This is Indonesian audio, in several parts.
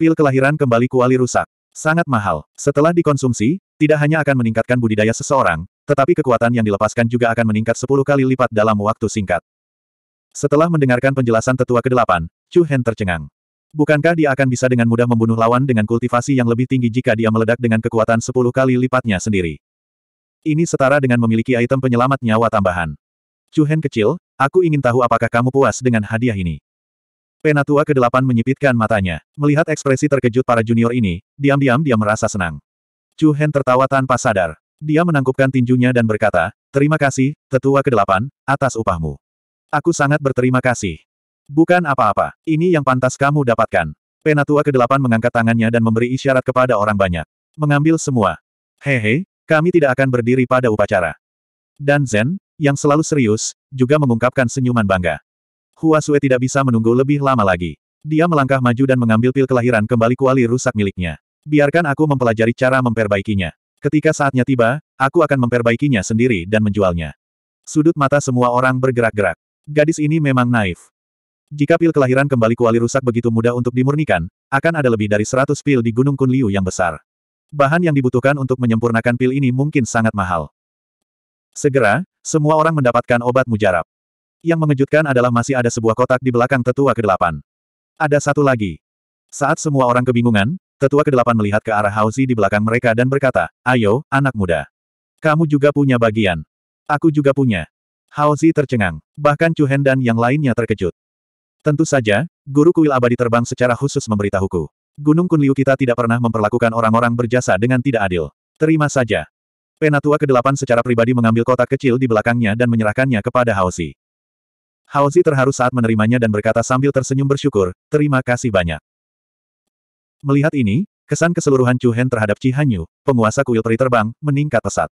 Pil kelahiran kembali kuali rusak. Sangat mahal. Setelah dikonsumsi, tidak hanya akan meningkatkan budidaya seseorang, tetapi kekuatan yang dilepaskan juga akan meningkat 10 kali lipat dalam waktu singkat. Setelah mendengarkan penjelasan tetua ke-8, Chu Hen tercengang. Bukankah dia akan bisa dengan mudah membunuh lawan dengan kultivasi yang lebih tinggi jika dia meledak dengan kekuatan 10 kali lipatnya sendiri? Ini setara dengan memiliki item penyelamat nyawa tambahan. Chu Hen kecil, aku ingin tahu apakah kamu puas dengan hadiah ini. Penatua ke-8 menyipitkan matanya. Melihat ekspresi terkejut para junior ini, diam-diam dia merasa senang. Chu Hen tertawa tanpa sadar. Dia menangkupkan tinjunya dan berkata, Terima kasih, tetua ke-8, atas upahmu. Aku sangat berterima kasih. Bukan apa-apa, ini yang pantas kamu dapatkan. Penatua ke-8 mengangkat tangannya dan memberi isyarat kepada orang banyak. Mengambil semua. Hehe, kami tidak akan berdiri pada upacara. Dan Zen, yang selalu serius, juga mengungkapkan senyuman bangga. Hua Sue tidak bisa menunggu lebih lama lagi. Dia melangkah maju dan mengambil pil kelahiran kembali kuali rusak miliknya. Biarkan aku mempelajari cara memperbaikinya. Ketika saatnya tiba, aku akan memperbaikinya sendiri dan menjualnya. Sudut mata semua orang bergerak-gerak. Gadis ini memang naif. Jika pil kelahiran kembali kuali rusak begitu mudah untuk dimurnikan, akan ada lebih dari 100 pil di Gunung Kunliu yang besar. Bahan yang dibutuhkan untuk menyempurnakan pil ini mungkin sangat mahal. Segera, semua orang mendapatkan obat mujarab. Yang mengejutkan adalah masih ada sebuah kotak di belakang tetua ke-8. Ada satu lagi. Saat semua orang kebingungan, tetua ke-8 melihat ke arah Hauzi di belakang mereka dan berkata, Ayo, anak muda. Kamu juga punya bagian. Aku juga punya. Hauzi tercengang. Bahkan Chu Hen dan yang lainnya terkejut. Tentu saja, guru kuil abadi terbang secara khusus memberitahuku. Gunung Kunliu kita tidak pernah memperlakukan orang-orang berjasa dengan tidak adil. Terima saja. Penatua ke-8 secara pribadi mengambil kotak kecil di belakangnya dan menyerahkannya kepada Hauzi. Haozi terharu saat menerimanya dan berkata sambil tersenyum bersyukur, terima kasih banyak. Melihat ini, kesan keseluruhan Chu Hen terhadap Chi Hanyu, penguasa kuil peri terbang, meningkat pesat.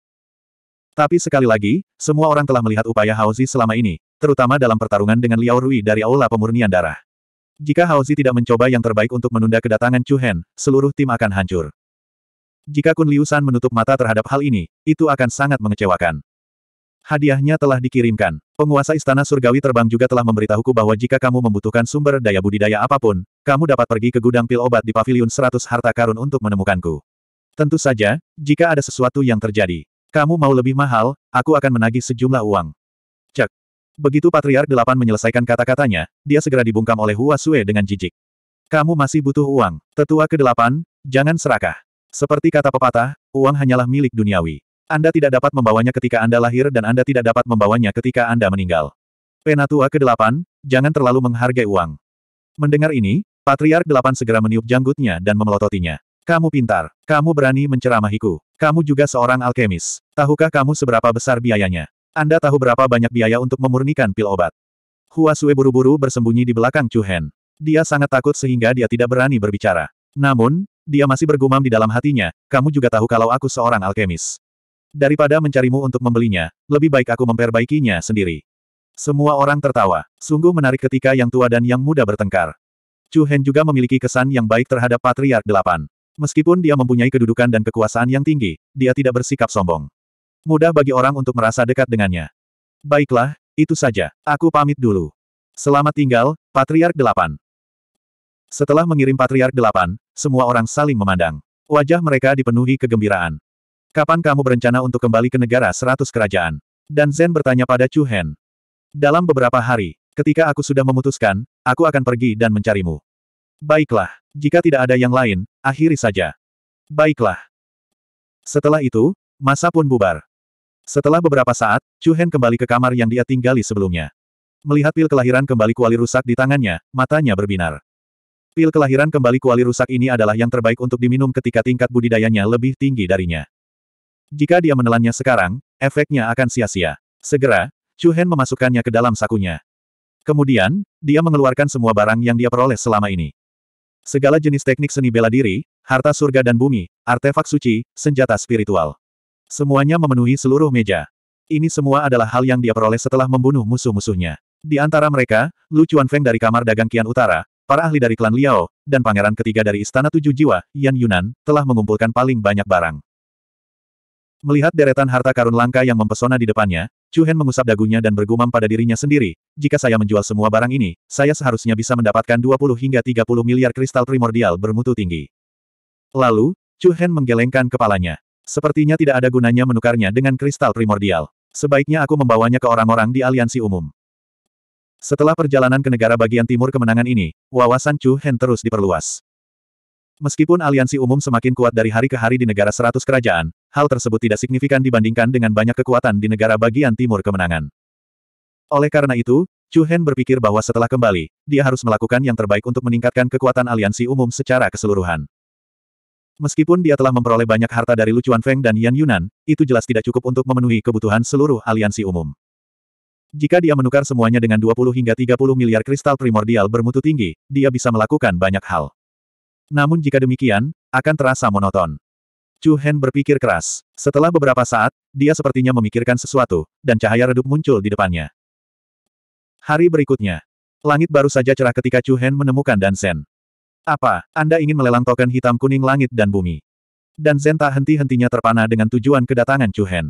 Tapi sekali lagi, semua orang telah melihat upaya Haozi selama ini, terutama dalam pertarungan dengan Liao Rui dari Aula Pemurnian Darah. Jika Haozi tidak mencoba yang terbaik untuk menunda kedatangan Chu Hen, seluruh tim akan hancur. Jika Kun Liu San menutup mata terhadap hal ini, itu akan sangat mengecewakan. Hadiahnya telah dikirimkan. Penguasa Istana Surgawi Terbang juga telah memberitahuku bahwa jika kamu membutuhkan sumber daya budidaya apapun, kamu dapat pergi ke gudang pil obat di Paviliun 100 Harta Karun untuk menemukanku. Tentu saja, jika ada sesuatu yang terjadi. Kamu mau lebih mahal, aku akan menagih sejumlah uang. Cek. Begitu Patriark Delapan menyelesaikan kata-katanya, dia segera dibungkam oleh Hua Sue dengan jijik. Kamu masih butuh uang. Tetua ke-8, jangan serakah. Seperti kata pepatah, uang hanyalah milik duniawi. Anda tidak dapat membawanya ketika Anda lahir dan Anda tidak dapat membawanya ketika Anda meninggal. Penatua ke-8, jangan terlalu menghargai uang. Mendengar ini, Patriark 8 segera meniup janggutnya dan memelototinya. Kamu pintar. Kamu berani menceramahiku. Kamu juga seorang alkemis. Tahukah kamu seberapa besar biayanya? Anda tahu berapa banyak biaya untuk memurnikan pil obat? Hua Sue buru-buru bersembunyi di belakang Chu Hen. Dia sangat takut sehingga dia tidak berani berbicara. Namun, dia masih bergumam di dalam hatinya, kamu juga tahu kalau aku seorang alkemis. Daripada mencarimu untuk membelinya, lebih baik aku memperbaikinya sendiri. Semua orang tertawa. Sungguh menarik ketika yang tua dan yang muda bertengkar. Chu Hen juga memiliki kesan yang baik terhadap Patriark Delapan. Meskipun dia mempunyai kedudukan dan kekuasaan yang tinggi, dia tidak bersikap sombong. Mudah bagi orang untuk merasa dekat dengannya. Baiklah, itu saja. Aku pamit dulu. Selamat tinggal, Patriark Delapan. Setelah mengirim Patriark Delapan, semua orang saling memandang. Wajah mereka dipenuhi kegembiraan. Kapan kamu berencana untuk kembali ke negara seratus kerajaan? Dan Zen bertanya pada Chu Hen. Dalam beberapa hari, ketika aku sudah memutuskan, aku akan pergi dan mencarimu. Baiklah, jika tidak ada yang lain, akhiri saja. Baiklah. Setelah itu, masa pun bubar. Setelah beberapa saat, Chu Hen kembali ke kamar yang dia tinggali sebelumnya. Melihat pil kelahiran kembali kuali rusak di tangannya, matanya berbinar. Pil kelahiran kembali kuali rusak ini adalah yang terbaik untuk diminum ketika tingkat budidayanya lebih tinggi darinya. Jika dia menelannya sekarang, efeknya akan sia-sia. Segera, Chu Hen memasukkannya ke dalam sakunya. Kemudian, dia mengeluarkan semua barang yang dia peroleh selama ini. Segala jenis teknik seni bela diri, harta surga dan bumi, artefak suci, senjata spiritual. Semuanya memenuhi seluruh meja. Ini semua adalah hal yang dia peroleh setelah membunuh musuh-musuhnya. Di antara mereka, Lu Feng dari kamar dagang Kian Utara, para ahli dari klan Liao, dan pangeran ketiga dari Istana Tujuh Jiwa, Yan Yunan, telah mengumpulkan paling banyak barang. Melihat deretan harta karun langka yang mempesona di depannya, Chu Hen mengusap dagunya dan bergumam pada dirinya sendiri, jika saya menjual semua barang ini, saya seharusnya bisa mendapatkan 20 hingga 30 miliar kristal primordial bermutu tinggi. Lalu, Chu Hen menggelengkan kepalanya. Sepertinya tidak ada gunanya menukarnya dengan kristal primordial. Sebaiknya aku membawanya ke orang-orang di aliansi umum. Setelah perjalanan ke negara bagian timur kemenangan ini, wawasan Chu Hen terus diperluas. Meskipun aliansi umum semakin kuat dari hari ke hari di negara seratus kerajaan, hal tersebut tidak signifikan dibandingkan dengan banyak kekuatan di negara bagian timur kemenangan. Oleh karena itu, Chu Hen berpikir bahwa setelah kembali, dia harus melakukan yang terbaik untuk meningkatkan kekuatan aliansi umum secara keseluruhan. Meskipun dia telah memperoleh banyak harta dari Lucuan Feng dan Yan Yunan, itu jelas tidak cukup untuk memenuhi kebutuhan seluruh aliansi umum. Jika dia menukar semuanya dengan 20 hingga 30 miliar kristal primordial bermutu tinggi, dia bisa melakukan banyak hal. Namun jika demikian, akan terasa monoton. Chu Hen berpikir keras. Setelah beberapa saat, dia sepertinya memikirkan sesuatu, dan cahaya redup muncul di depannya. Hari berikutnya. Langit baru saja cerah ketika Chu Hen menemukan Dan Zhen. Apa, Anda ingin melelang token hitam kuning langit dan bumi? Dan Zen tak henti-hentinya terpana dengan tujuan kedatangan Chu Hen.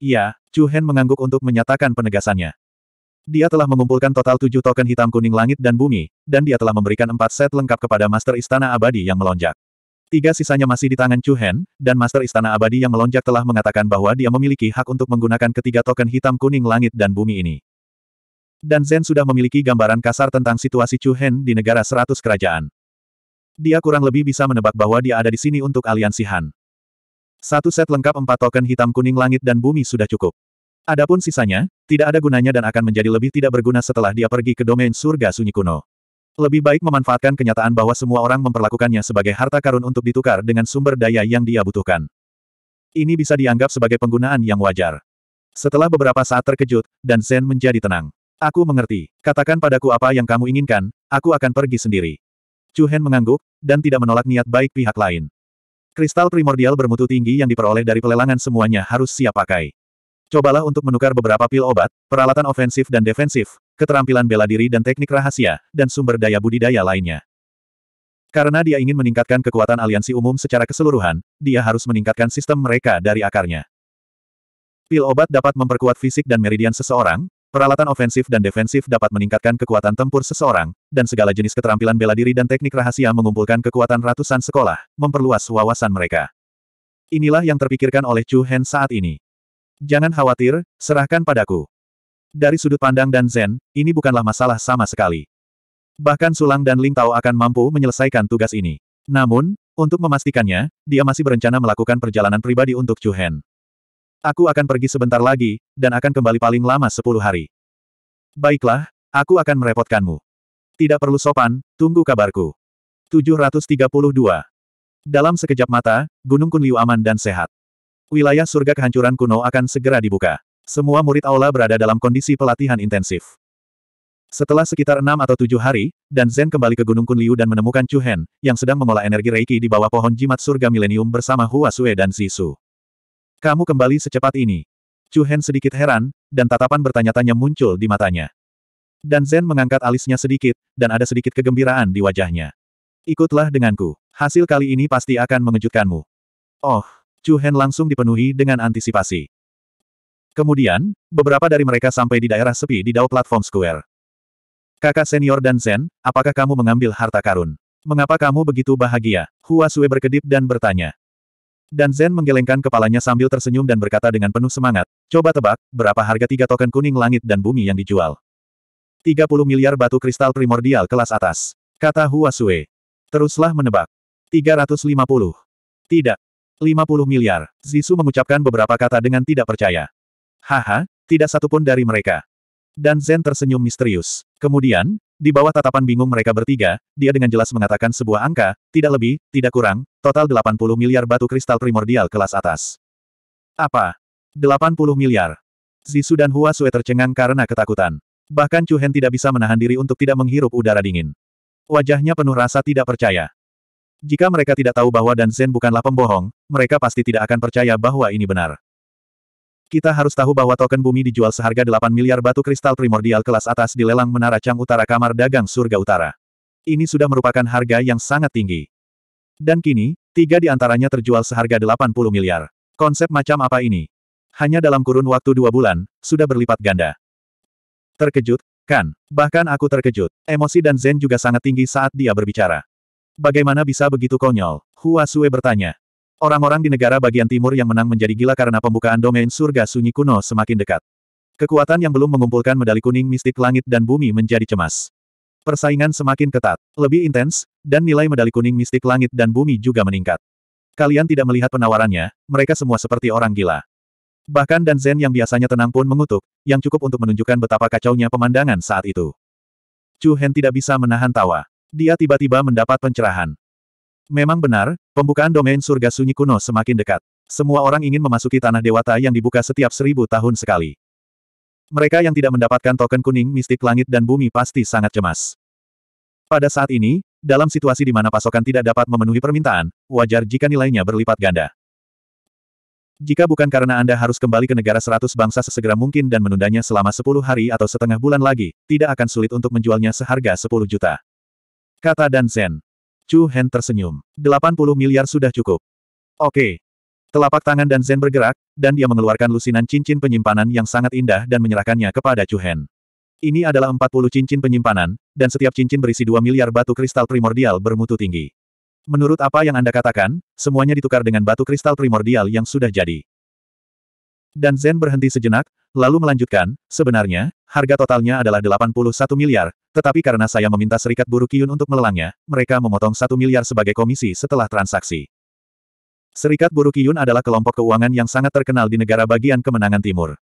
Iya, Chu Hen mengangguk untuk menyatakan penegasannya. Dia telah mengumpulkan total tujuh token hitam kuning langit dan bumi, dan dia telah memberikan empat set lengkap kepada Master Istana Abadi yang melonjak. Tiga sisanya masih di tangan Chu Hen, dan Master Istana Abadi yang melonjak telah mengatakan bahwa dia memiliki hak untuk menggunakan ketiga token hitam kuning langit dan bumi ini. Dan Zen sudah memiliki gambaran kasar tentang situasi Chu Hen di negara seratus kerajaan. Dia kurang lebih bisa menebak bahwa dia ada di sini untuk aliansi Han. Satu set lengkap empat token hitam kuning langit dan bumi sudah cukup. Adapun sisanya, tidak ada gunanya dan akan menjadi lebih tidak berguna setelah dia pergi ke domain surga sunyi kuno. Lebih baik memanfaatkan kenyataan bahwa semua orang memperlakukannya sebagai harta karun untuk ditukar dengan sumber daya yang dia butuhkan. Ini bisa dianggap sebagai penggunaan yang wajar. Setelah beberapa saat terkejut, dan Zen menjadi tenang. Aku mengerti. Katakan padaku apa yang kamu inginkan, aku akan pergi sendiri. Chu Hen mengangguk, dan tidak menolak niat baik pihak lain. Kristal primordial bermutu tinggi yang diperoleh dari pelelangan semuanya harus siap pakai. Cobalah untuk menukar beberapa pil obat, peralatan ofensif dan defensif, keterampilan bela diri dan teknik rahasia, dan sumber daya budidaya lainnya. Karena dia ingin meningkatkan kekuatan aliansi umum secara keseluruhan, dia harus meningkatkan sistem mereka dari akarnya. Pil obat dapat memperkuat fisik dan meridian seseorang, peralatan ofensif dan defensif dapat meningkatkan kekuatan tempur seseorang, dan segala jenis keterampilan bela diri dan teknik rahasia mengumpulkan kekuatan ratusan sekolah, memperluas wawasan mereka. Inilah yang terpikirkan oleh Chu Hen saat ini. Jangan khawatir, serahkan padaku. Dari sudut pandang dan Zen, ini bukanlah masalah sama sekali. Bahkan Sulang dan Ling Tao akan mampu menyelesaikan tugas ini. Namun, untuk memastikannya, dia masih berencana melakukan perjalanan pribadi untuk Chu Hen. Aku akan pergi sebentar lagi, dan akan kembali paling lama sepuluh hari. Baiklah, aku akan merepotkanmu. Tidak perlu sopan, tunggu kabarku. 732. Dalam sekejap mata, Gunung Kunliu aman dan sehat. Wilayah surga kehancuran kuno akan segera dibuka. Semua murid aula berada dalam kondisi pelatihan intensif. Setelah sekitar enam atau tujuh hari, Dan Zen kembali ke Gunung Kunliu dan menemukan Chu Hen, yang sedang mengolah energi Reiki di bawah pohon jimat surga milenium bersama Hua Sue dan Zisu. Kamu kembali secepat ini. Chu Hen sedikit heran, dan tatapan bertanya-tanya muncul di matanya. Dan Zen mengangkat alisnya sedikit, dan ada sedikit kegembiraan di wajahnya. Ikutlah denganku. Hasil kali ini pasti akan mengejutkanmu. Oh, Chu Hen langsung dipenuhi dengan antisipasi. Kemudian, beberapa dari mereka sampai di daerah sepi di Dao Platform Square. Kakak senior dan Zen, apakah kamu mengambil harta karun? Mengapa kamu begitu bahagia? Hua Sui berkedip dan bertanya. Dan Zen menggelengkan kepalanya sambil tersenyum dan berkata dengan penuh semangat, coba tebak, berapa harga tiga token kuning langit dan bumi yang dijual? 30 miliar batu kristal primordial kelas atas. Kata Hua Sui. Teruslah menebak. 350. Tidak. 50 miliar. Zisu mengucapkan beberapa kata dengan tidak percaya. Haha, tidak satupun dari mereka. Dan Zen tersenyum misterius. Kemudian, di bawah tatapan bingung mereka bertiga, dia dengan jelas mengatakan sebuah angka, tidak lebih, tidak kurang, total 80 miliar batu kristal primordial kelas atas. Apa? 80 miliar. Zisu dan Hua Sue tercengang karena ketakutan. Bahkan Chu Hen tidak bisa menahan diri untuk tidak menghirup udara dingin. Wajahnya penuh rasa tidak percaya. Jika mereka tidak tahu bahwa Dan Zen bukanlah pembohong, mereka pasti tidak akan percaya bahwa ini benar. Kita harus tahu bahwa token bumi dijual seharga 8 miliar batu kristal primordial kelas atas di lelang Menara Chang Utara Kamar Dagang Surga Utara. Ini sudah merupakan harga yang sangat tinggi. Dan kini, tiga di antaranya terjual seharga 80 miliar. Konsep macam apa ini? Hanya dalam kurun waktu dua bulan, sudah berlipat ganda. Terkejut, kan? Bahkan aku terkejut. Emosi dan Zen juga sangat tinggi saat dia berbicara. Bagaimana bisa begitu konyol? Hua Sue bertanya. Orang-orang di negara bagian timur yang menang menjadi gila karena pembukaan domain surga sunyi kuno semakin dekat. Kekuatan yang belum mengumpulkan medali kuning mistik langit dan bumi menjadi cemas. Persaingan semakin ketat, lebih intens, dan nilai medali kuning mistik langit dan bumi juga meningkat. Kalian tidak melihat penawarannya, mereka semua seperti orang gila. Bahkan Dan Zen yang biasanya tenang pun mengutuk, yang cukup untuk menunjukkan betapa kacaunya pemandangan saat itu. Chu Hen tidak bisa menahan tawa. Dia tiba-tiba mendapat pencerahan. Memang benar, pembukaan domain surga sunyi kuno semakin dekat. Semua orang ingin memasuki tanah dewata yang dibuka setiap seribu tahun sekali. Mereka yang tidak mendapatkan token kuning mistik langit dan bumi pasti sangat cemas. Pada saat ini, dalam situasi di mana pasokan tidak dapat memenuhi permintaan, wajar jika nilainya berlipat ganda. Jika bukan karena Anda harus kembali ke negara seratus bangsa sesegera mungkin dan menundanya selama sepuluh hari atau setengah bulan lagi, tidak akan sulit untuk menjualnya seharga sepuluh juta. Kata Dan Zen. Chu Hen tersenyum. 80 miliar sudah cukup. Oke. Telapak tangan dan Zen bergerak, dan dia mengeluarkan lusinan cincin penyimpanan yang sangat indah dan menyerahkannya kepada Chu Hen. Ini adalah 40 cincin penyimpanan, dan setiap cincin berisi 2 miliar batu kristal primordial bermutu tinggi. Menurut apa yang Anda katakan, semuanya ditukar dengan batu kristal primordial yang sudah jadi. Dan Zen berhenti sejenak, lalu melanjutkan, sebenarnya, harga totalnya adalah 81 miliar, tetapi karena saya meminta Serikat Buruh Kiyun untuk melelangnya, mereka memotong 1 miliar sebagai komisi setelah transaksi. Serikat Buruh Kiyun adalah kelompok keuangan yang sangat terkenal di negara bagian kemenangan timur.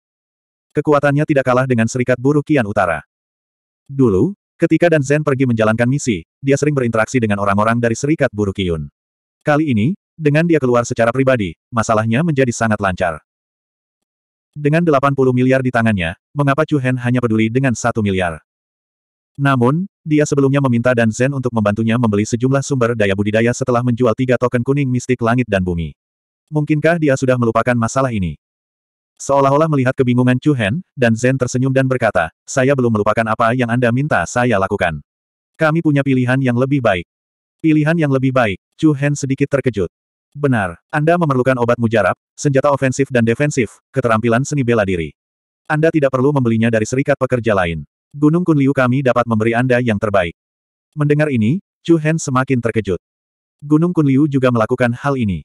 Kekuatannya tidak kalah dengan Serikat Buruh Kian Utara. Dulu, ketika Dan Zen pergi menjalankan misi, dia sering berinteraksi dengan orang-orang dari Serikat Buruh Kiyun. Kali ini, dengan dia keluar secara pribadi, masalahnya menjadi sangat lancar. Dengan 80 miliar di tangannya, mengapa Chu Hen hanya peduli dengan satu miliar? Namun, dia sebelumnya meminta Dan Zhen untuk membantunya membeli sejumlah sumber daya budidaya setelah menjual tiga token kuning mistik langit dan bumi. Mungkinkah dia sudah melupakan masalah ini? Seolah-olah melihat kebingungan Chu Hen, Dan Zhen tersenyum dan berkata, saya belum melupakan apa yang Anda minta saya lakukan. Kami punya pilihan yang lebih baik. Pilihan yang lebih baik, Chu Hen sedikit terkejut. Benar, Anda memerlukan obat mujarab, senjata ofensif dan defensif, keterampilan seni bela diri. Anda tidak perlu membelinya dari serikat pekerja lain. Gunung Kunliu kami dapat memberi Anda yang terbaik. Mendengar ini, Chu Hen semakin terkejut. Gunung Kunliu juga melakukan hal ini.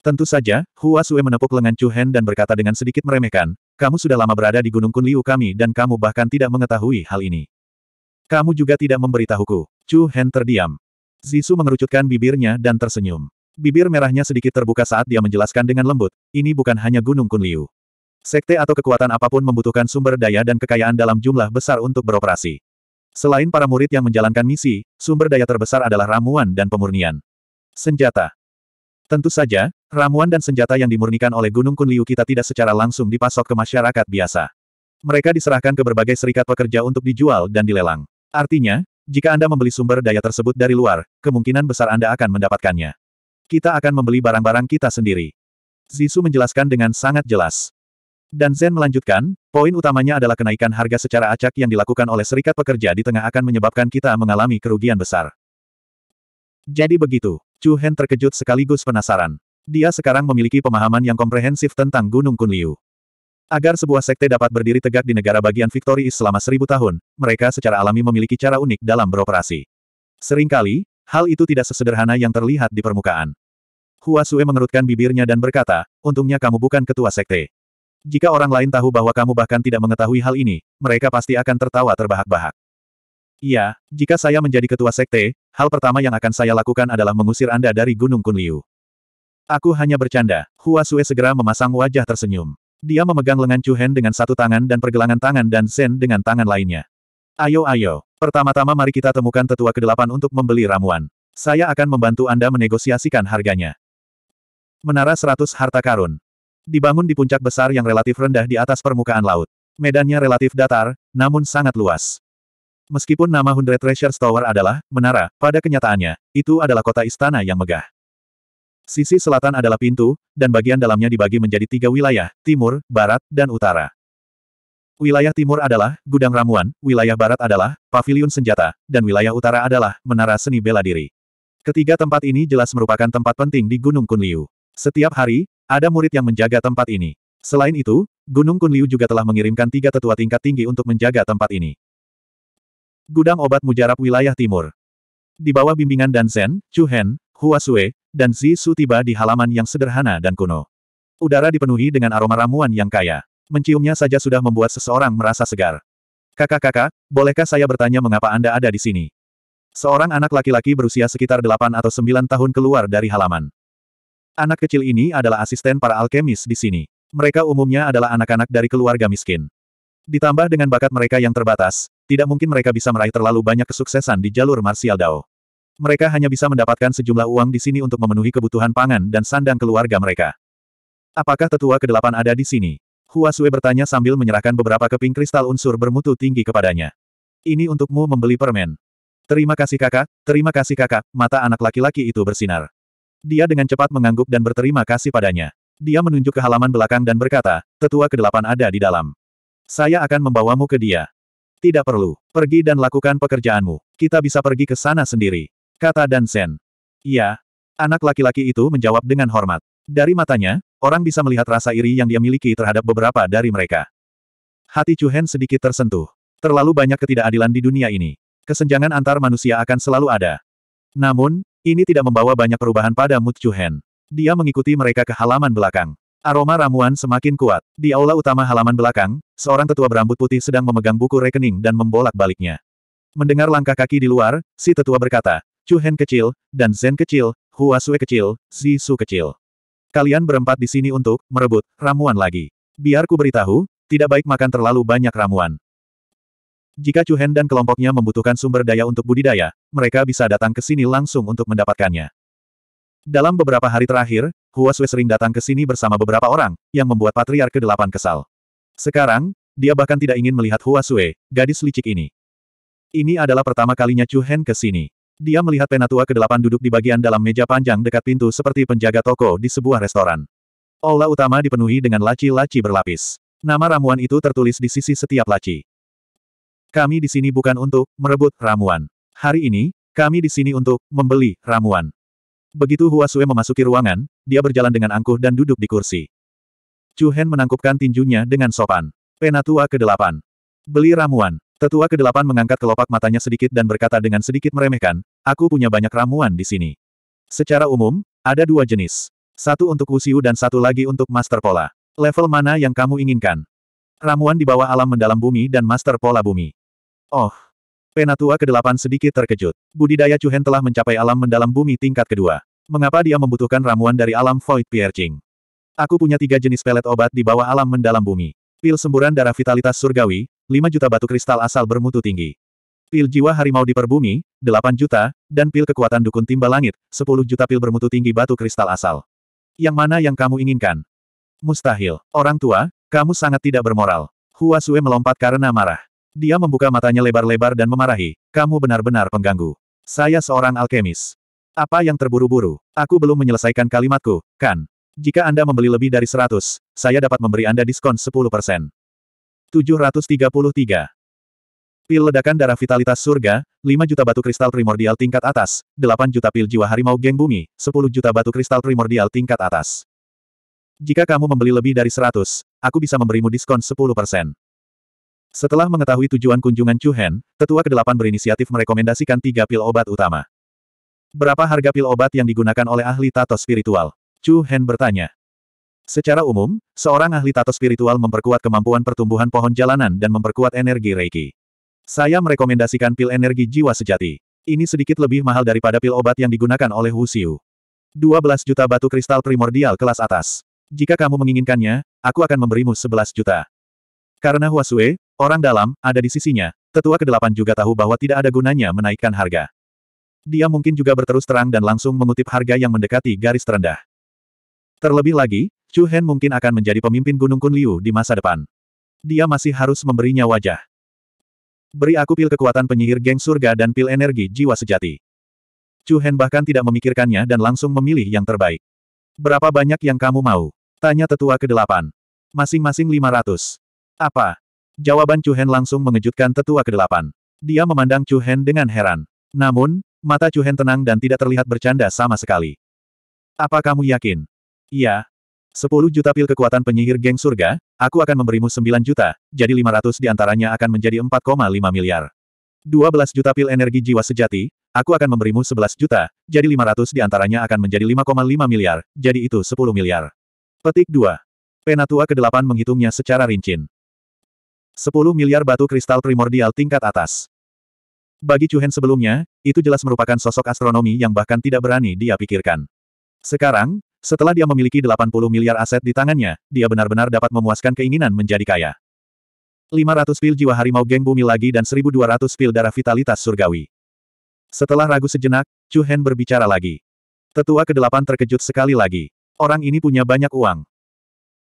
Tentu saja, Hua Sue menepuk lengan Chu Hen dan berkata dengan sedikit meremehkan, kamu sudah lama berada di Gunung Kunliu kami dan kamu bahkan tidak mengetahui hal ini. Kamu juga tidak memberitahuku. Chu Hen terdiam. Zisu mengerucutkan bibirnya dan tersenyum. Bibir merahnya sedikit terbuka saat dia menjelaskan dengan lembut, ini bukan hanya Gunung Kunliu. Sekte atau kekuatan apapun membutuhkan sumber daya dan kekayaan dalam jumlah besar untuk beroperasi. Selain para murid yang menjalankan misi, sumber daya terbesar adalah ramuan dan pemurnian. Senjata. Tentu saja, ramuan dan senjata yang dimurnikan oleh Gunung Kunliu kita tidak secara langsung dipasok ke masyarakat biasa. Mereka diserahkan ke berbagai serikat pekerja untuk dijual dan dilelang. Artinya, jika Anda membeli sumber daya tersebut dari luar, kemungkinan besar Anda akan mendapatkannya. Kita akan membeli barang-barang kita sendiri. Zisu menjelaskan dengan sangat jelas. Dan Zen melanjutkan, poin utamanya adalah kenaikan harga secara acak yang dilakukan oleh serikat pekerja di tengah akan menyebabkan kita mengalami kerugian besar. Jadi begitu, Chu Hen terkejut sekaligus penasaran. Dia sekarang memiliki pemahaman yang komprehensif tentang Gunung Kunliu. Agar sebuah sekte dapat berdiri tegak di negara bagian Victoria selama seribu tahun, mereka secara alami memiliki cara unik dalam beroperasi. Seringkali, Hal itu tidak sesederhana yang terlihat di permukaan. Hua Sue mengerutkan bibirnya dan berkata, untungnya kamu bukan ketua sekte. Jika orang lain tahu bahwa kamu bahkan tidak mengetahui hal ini, mereka pasti akan tertawa terbahak-bahak. Iya, jika saya menjadi ketua sekte, hal pertama yang akan saya lakukan adalah mengusir Anda dari Gunung Kunliu. Aku hanya bercanda, Hua Sue segera memasang wajah tersenyum. Dia memegang lengan Chu Hen dengan satu tangan dan pergelangan tangan dan Sen dengan tangan lainnya. Ayo ayo, Pertama-tama mari kita temukan tetua kedelapan untuk membeli ramuan. Saya akan membantu Anda menegosiasikan harganya. Menara 100 Harta Karun. Dibangun di puncak besar yang relatif rendah di atas permukaan laut. Medannya relatif datar, namun sangat luas. Meskipun nama Hundred treasure Tower adalah menara, pada kenyataannya, itu adalah kota istana yang megah. Sisi selatan adalah pintu, dan bagian dalamnya dibagi menjadi tiga wilayah, timur, barat, dan utara. Wilayah timur adalah gudang ramuan, wilayah barat adalah pavilion senjata, dan wilayah utara adalah menara seni bela diri. Ketiga tempat ini jelas merupakan tempat penting di Gunung Kunliu. Setiap hari, ada murid yang menjaga tempat ini. Selain itu, Gunung Kunliu juga telah mengirimkan tiga tetua tingkat tinggi untuk menjaga tempat ini. Gudang obat mujarab wilayah timur. Di bawah bimbingan Dan Zen, Chu Hen, Hua Sue, dan Zi Su tiba di halaman yang sederhana dan kuno. Udara dipenuhi dengan aroma ramuan yang kaya menciumnya saja sudah membuat seseorang merasa segar. Kakak-kakak, bolehkah saya bertanya mengapa Anda ada di sini? Seorang anak laki-laki berusia sekitar 8 atau 9 tahun keluar dari halaman. Anak kecil ini adalah asisten para alkemis di sini. Mereka umumnya adalah anak-anak dari keluarga miskin. Ditambah dengan bakat mereka yang terbatas, tidak mungkin mereka bisa meraih terlalu banyak kesuksesan di jalur martial dao. Mereka hanya bisa mendapatkan sejumlah uang di sini untuk memenuhi kebutuhan pangan dan sandang keluarga mereka. Apakah tetua kedelapan ada di sini? Hua Sui bertanya sambil menyerahkan beberapa keping kristal unsur bermutu tinggi kepadanya. Ini untukmu membeli permen. Terima kasih kakak, terima kasih kakak, mata anak laki-laki itu bersinar. Dia dengan cepat mengangguk dan berterima kasih padanya. Dia menunjuk ke halaman belakang dan berkata, tetua kedelapan ada di dalam. Saya akan membawamu ke dia. Tidak perlu. Pergi dan lakukan pekerjaanmu. Kita bisa pergi ke sana sendiri. Kata Dan Sen. Iya. Anak laki-laki itu menjawab dengan hormat. Dari matanya, Orang bisa melihat rasa iri yang dia miliki terhadap beberapa dari mereka. Hati Chu Hen sedikit tersentuh. Terlalu banyak ketidakadilan di dunia ini. Kesenjangan antar manusia akan selalu ada. Namun, ini tidak membawa banyak perubahan pada mood Chu Hen. Dia mengikuti mereka ke halaman belakang. Aroma ramuan semakin kuat. Di aula utama halaman belakang, seorang tetua berambut putih sedang memegang buku rekening dan membolak-baliknya. Mendengar langkah kaki di luar, si tetua berkata, Chu Hen kecil, dan Zen kecil, Hua Sue kecil, Zi Su kecil. Kalian berempat di sini untuk merebut ramuan lagi. Biar ku beritahu, tidak baik makan terlalu banyak ramuan. Jika Chu Hen dan kelompoknya membutuhkan sumber daya untuk budidaya, mereka bisa datang ke sini langsung untuk mendapatkannya. Dalam beberapa hari terakhir, Hua Sui sering datang ke sini bersama beberapa orang, yang membuat Patriark ke-8 kesal. Sekarang, dia bahkan tidak ingin melihat Hua Sui, gadis licik ini. Ini adalah pertama kalinya Chu Hen ke sini. Dia melihat penatua ke-8 duduk di bagian dalam meja panjang dekat pintu seperti penjaga toko di sebuah restoran. Aula utama dipenuhi dengan laci-laci berlapis. Nama ramuan itu tertulis di sisi setiap laci. Kami di sini bukan untuk merebut ramuan. Hari ini, kami di sini untuk membeli ramuan. Begitu Hua Sue memasuki ruangan, dia berjalan dengan angkuh dan duduk di kursi. Chu Hen menangkupkan tinjunya dengan sopan. Penatua ke-8. Beli ramuan. Tetua ke kedelapan mengangkat kelopak matanya sedikit dan berkata dengan sedikit meremehkan, aku punya banyak ramuan di sini. Secara umum, ada dua jenis. Satu untuk usiu dan satu lagi untuk Master Pola. Level mana yang kamu inginkan? Ramuan di bawah alam mendalam bumi dan Master Pola bumi. Oh. Penatua ke kedelapan sedikit terkejut. Budidaya Cuhen telah mencapai alam mendalam bumi tingkat kedua. Mengapa dia membutuhkan ramuan dari alam Void Piercing? Aku punya tiga jenis pelet obat di bawah alam mendalam bumi. Pil semburan darah vitalitas surgawi, 5 juta batu kristal asal bermutu tinggi. Pil jiwa harimau di perbumi, 8 juta, dan pil kekuatan dukun timba langit, 10 juta pil bermutu tinggi batu kristal asal. Yang mana yang kamu inginkan? Mustahil. Orang tua, kamu sangat tidak bermoral. Hua Sue melompat karena marah. Dia membuka matanya lebar-lebar dan memarahi, kamu benar-benar pengganggu. Saya seorang alkemis. Apa yang terburu-buru? Aku belum menyelesaikan kalimatku, kan? Jika Anda membeli lebih dari 100, saya dapat memberi Anda diskon 10%. 733. Pil ledakan darah vitalitas surga, 5 juta batu kristal primordial tingkat atas, 8 juta pil jiwa harimau geng bumi, 10 juta batu kristal primordial tingkat atas. Jika kamu membeli lebih dari 100, aku bisa memberimu diskon 10%. Setelah mengetahui tujuan kunjungan Chu Hen, tetua ke-8 berinisiatif merekomendasikan tiga pil obat utama. Berapa harga pil obat yang digunakan oleh ahli tato spiritual? Chu Hen bertanya. Secara umum, seorang ahli tato spiritual memperkuat kemampuan pertumbuhan pohon jalanan dan memperkuat energi Reiki. Saya merekomendasikan pil energi jiwa sejati. Ini sedikit lebih mahal daripada pil obat yang digunakan oleh Wu Xiu. 12 juta batu kristal primordial kelas atas. Jika kamu menginginkannya, aku akan memberimu 11 juta. Karena Huasue, orang dalam, ada di sisinya, tetua kedelapan juga tahu bahwa tidak ada gunanya menaikkan harga. Dia mungkin juga berterus terang dan langsung mengutip harga yang mendekati garis terendah. Terlebih lagi, Chu Hen mungkin akan menjadi pemimpin Gunung Kunliu di masa depan. Dia masih harus memberinya wajah. Beri aku pil kekuatan penyihir geng surga dan pil energi jiwa sejati. Chu Hen bahkan tidak memikirkannya dan langsung memilih yang terbaik. Berapa banyak yang kamu mau? Tanya tetua ke-8. Masing-masing 500. Apa? Jawaban Chu Hen langsung mengejutkan tetua ke-8. Dia memandang Chu Hen dengan heran. Namun, mata Chu Hen tenang dan tidak terlihat bercanda sama sekali. Apa kamu yakin? Iya, 10 juta pil kekuatan penyihir geng surga, aku akan memberimu 9 juta, jadi 500 diantaranya akan menjadi 4,5 miliar. 12 juta pil energi jiwa sejati, aku akan memberimu 11 juta, jadi 500 diantaranya akan menjadi 5,5 miliar, jadi itu 10 miliar. Petik 2. Penatua ke-8 menghitungnya secara rincin. 10 miliar batu kristal primordial tingkat atas. Bagi Chuhen sebelumnya, itu jelas merupakan sosok astronomi yang bahkan tidak berani dia pikirkan. Sekarang, setelah dia memiliki 80 miliar aset di tangannya, dia benar-benar dapat memuaskan keinginan menjadi kaya. 500 pil jiwa harimau geng bumi lagi dan 1200 pil darah vitalitas surgawi. Setelah ragu sejenak, Chu Hen berbicara lagi. Tetua ke-8 terkejut sekali lagi. Orang ini punya banyak uang.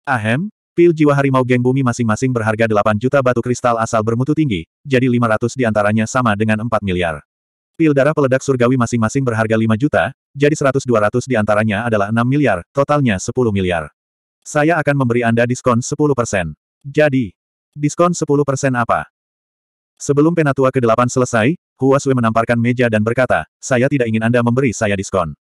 Ahem, pil jiwa harimau geng bumi masing-masing berharga 8 juta batu kristal asal bermutu tinggi, jadi 500 di antaranya sama dengan 4 miliar. Pil darah peledak surgawi masing-masing berharga 5 juta, jadi 100-200 di antaranya adalah 6 miliar, totalnya 10 miliar. Saya akan memberi Anda diskon 10 persen. Jadi, diskon 10 persen apa? Sebelum penatua ke-8 selesai, Hua Sui menamparkan meja dan berkata, saya tidak ingin Anda memberi saya diskon.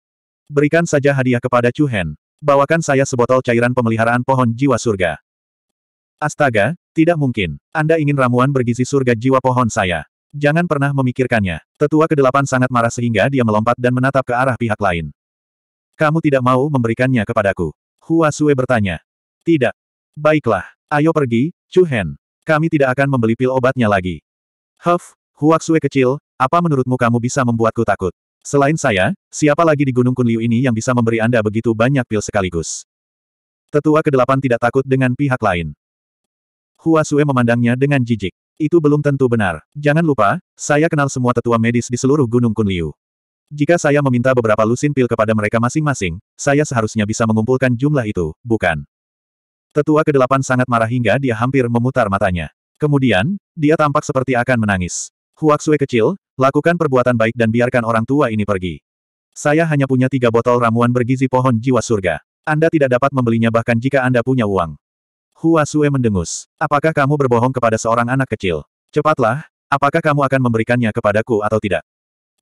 Berikan saja hadiah kepada Chu Hen. Bawakan saya sebotol cairan pemeliharaan pohon jiwa surga. Astaga, tidak mungkin. Anda ingin ramuan bergizi surga jiwa pohon saya. Jangan pernah memikirkannya. Tetua kedelapan sangat marah sehingga dia melompat dan menatap ke arah pihak lain. Kamu tidak mau memberikannya kepadaku. Hua Sue bertanya. Tidak. Baiklah, ayo pergi, Chu Hen. Kami tidak akan membeli pil obatnya lagi. Huff, Huak Sue kecil, apa menurutmu kamu bisa membuatku takut? Selain saya, siapa lagi di Gunung Kunliu ini yang bisa memberi Anda begitu banyak pil sekaligus? Tetua kedelapan tidak takut dengan pihak lain. Hua Sue memandangnya dengan jijik. Itu belum tentu benar. Jangan lupa, saya kenal semua tetua medis di seluruh Gunung Kunliu. Jika saya meminta beberapa lusin pil kepada mereka masing-masing, saya seharusnya bisa mengumpulkan jumlah itu, bukan? Tetua kedelapan sangat marah hingga dia hampir memutar matanya. Kemudian, dia tampak seperti akan menangis. Huaksue kecil, lakukan perbuatan baik dan biarkan orang tua ini pergi. Saya hanya punya tiga botol ramuan bergizi pohon jiwa surga. Anda tidak dapat membelinya bahkan jika Anda punya uang. Hua Sue mendengus. Apakah kamu berbohong kepada seorang anak kecil? Cepatlah, apakah kamu akan memberikannya kepadaku atau tidak?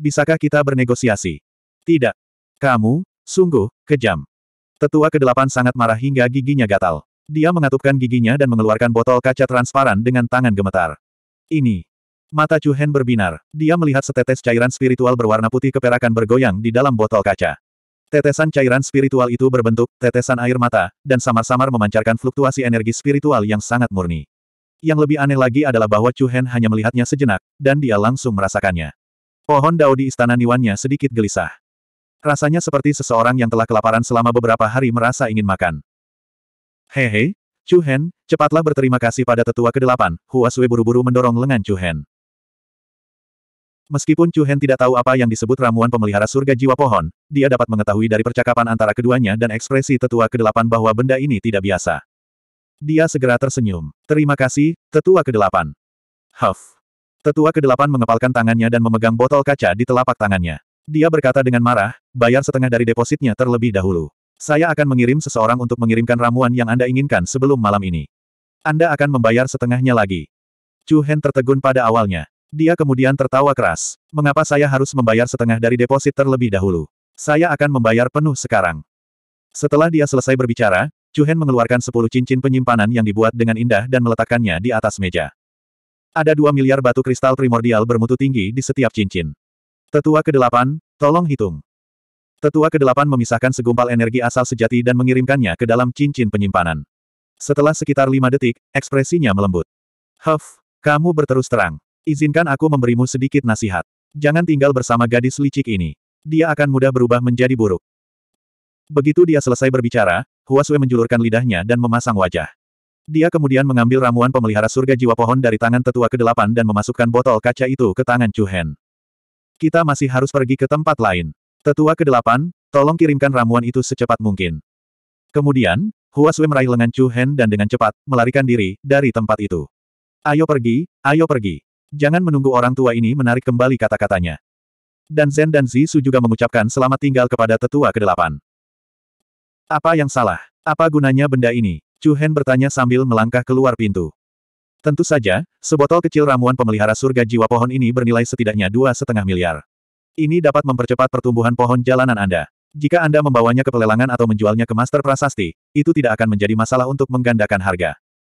Bisakah kita bernegosiasi? Tidak. Kamu, sungguh, kejam. Tetua kedelapan sangat marah hingga giginya gatal. Dia mengatupkan giginya dan mengeluarkan botol kaca transparan dengan tangan gemetar. Ini. Mata Chu Hen berbinar. Dia melihat setetes cairan spiritual berwarna putih keperakan bergoyang di dalam botol kaca. Tetesan cairan spiritual itu berbentuk tetesan air mata, dan samar-samar memancarkan fluktuasi energi spiritual yang sangat murni. Yang lebih aneh lagi adalah bahwa Chu Hen hanya melihatnya sejenak, dan dia langsung merasakannya. Pohon dao di istana Niwannya sedikit gelisah. Rasanya seperti seseorang yang telah kelaparan selama beberapa hari merasa ingin makan. Hehe, Chu Hen, cepatlah berterima kasih pada tetua kedelapan, Hua Sui buru-buru mendorong lengan Chu Hen. Meskipun Chu Hen tidak tahu apa yang disebut ramuan pemelihara surga jiwa pohon, dia dapat mengetahui dari percakapan antara keduanya dan ekspresi tetua kedelapan bahwa benda ini tidak biasa. Dia segera tersenyum. Terima kasih, tetua kedelapan. Huff. Tetua kedelapan mengepalkan tangannya dan memegang botol kaca di telapak tangannya. Dia berkata dengan marah, bayar setengah dari depositnya terlebih dahulu. Saya akan mengirim seseorang untuk mengirimkan ramuan yang Anda inginkan sebelum malam ini. Anda akan membayar setengahnya lagi. Chu Hen tertegun pada awalnya. Dia kemudian tertawa keras. Mengapa saya harus membayar setengah dari deposit terlebih dahulu? Saya akan membayar penuh sekarang. Setelah dia selesai berbicara, Chu Hen mengeluarkan sepuluh cincin penyimpanan yang dibuat dengan indah dan meletakkannya di atas meja. Ada dua miliar batu kristal primordial bermutu tinggi di setiap cincin. Tetua ke-8, tolong hitung. Tetua ke-8 memisahkan segumpal energi asal sejati dan mengirimkannya ke dalam cincin penyimpanan. Setelah sekitar lima detik, ekspresinya melembut. Huff, kamu berterus terang. Izinkan aku memberimu sedikit nasihat. Jangan tinggal bersama gadis licik ini. Dia akan mudah berubah menjadi buruk. Begitu dia selesai berbicara, Huasue menjulurkan lidahnya dan memasang wajah. Dia kemudian mengambil ramuan pemelihara surga jiwa pohon dari tangan tetua ke-8 dan memasukkan botol kaca itu ke tangan Chuhen. Kita masih harus pergi ke tempat lain. Tetua ke-8, tolong kirimkan ramuan itu secepat mungkin. Kemudian, Huasue meraih lengan Chuhen dan dengan cepat, melarikan diri, dari tempat itu. Ayo pergi, ayo pergi. Jangan menunggu orang tua ini menarik kembali kata-katanya. Dan Zen dan Zisu juga mengucapkan selamat tinggal kepada tetua kedelapan. Apa yang salah? Apa gunanya benda ini? Chu Hen bertanya sambil melangkah keluar pintu. Tentu saja, sebotol kecil ramuan pemelihara surga jiwa pohon ini bernilai setidaknya dua setengah miliar. Ini dapat mempercepat pertumbuhan pohon jalanan Anda. Jika Anda membawanya ke pelelangan atau menjualnya ke master prasasti, itu tidak akan menjadi masalah untuk menggandakan harga.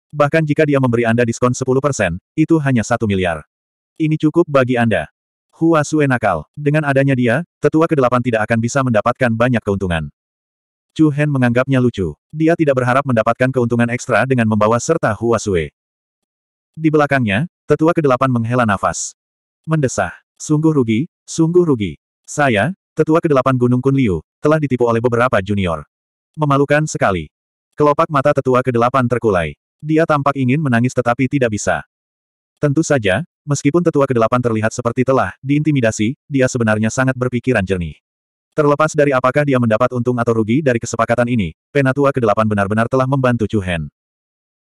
Bahkan jika dia memberi Anda diskon 10%, itu hanya satu miliar. Ini cukup bagi Anda. Hua Sue nakal. Dengan adanya dia, tetua kedelapan tidak akan bisa mendapatkan banyak keuntungan. Chu Hen menganggapnya lucu. Dia tidak berharap mendapatkan keuntungan ekstra dengan membawa serta Hua Sue. Di belakangnya, tetua kedelapan menghela nafas. Mendesah. Sungguh rugi, sungguh rugi. Saya, tetua kedelapan Gunung Kunliu, telah ditipu oleh beberapa junior. Memalukan sekali. Kelopak mata tetua kedelapan terkulai. Dia tampak ingin menangis tetapi tidak bisa. Tentu saja, meskipun tetua kedelapan terlihat seperti telah diintimidasi, dia sebenarnya sangat berpikiran jernih. Terlepas dari apakah dia mendapat untung atau rugi dari kesepakatan ini, penatua kedelapan benar-benar telah membantu Chu Hen.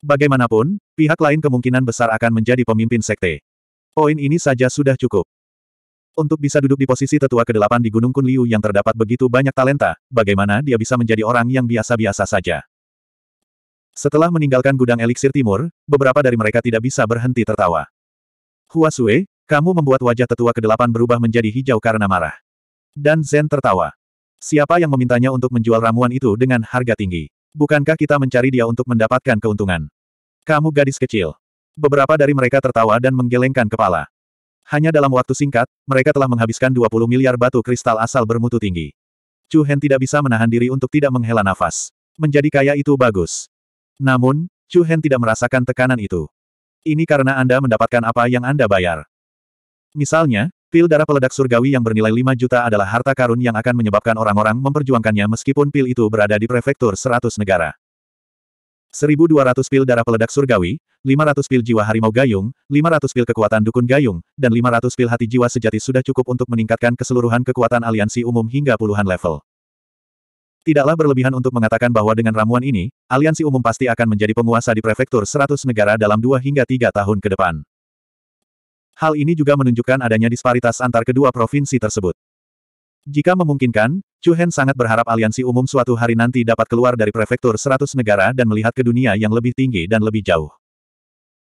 Bagaimanapun, pihak lain kemungkinan besar akan menjadi pemimpin sekte. Poin ini saja sudah cukup. Untuk bisa duduk di posisi tetua kedelapan di Gunung Kunliu yang terdapat begitu banyak talenta, bagaimana dia bisa menjadi orang yang biasa-biasa saja? Setelah meninggalkan gudang eliksir timur, beberapa dari mereka tidak bisa berhenti tertawa. Huasue, kamu membuat wajah tetua kedelapan berubah menjadi hijau karena marah. Dan Zen tertawa. Siapa yang memintanya untuk menjual ramuan itu dengan harga tinggi? Bukankah kita mencari dia untuk mendapatkan keuntungan? Kamu gadis kecil. Beberapa dari mereka tertawa dan menggelengkan kepala. Hanya dalam waktu singkat, mereka telah menghabiskan 20 miliar batu kristal asal bermutu tinggi. Chu Hen tidak bisa menahan diri untuk tidak menghela nafas. Menjadi kaya itu bagus. Namun, Chu Hen tidak merasakan tekanan itu. Ini karena Anda mendapatkan apa yang Anda bayar. Misalnya, pil darah peledak surgawi yang bernilai 5 juta adalah harta karun yang akan menyebabkan orang-orang memperjuangkannya meskipun pil itu berada di prefektur 100 negara. 1200 pil darah peledak surgawi, 500 pil jiwa harimau gayung, 500 pil kekuatan dukun gayung, dan 500 pil hati jiwa sejati sudah cukup untuk meningkatkan keseluruhan kekuatan aliansi umum hingga puluhan level. Tidaklah berlebihan untuk mengatakan bahwa dengan ramuan ini, aliansi umum pasti akan menjadi penguasa di prefektur 100 negara dalam dua hingga tiga tahun ke depan. Hal ini juga menunjukkan adanya disparitas antar kedua provinsi tersebut. Jika memungkinkan, Chu Hen sangat berharap aliansi umum suatu hari nanti dapat keluar dari prefektur 100 negara dan melihat ke dunia yang lebih tinggi dan lebih jauh.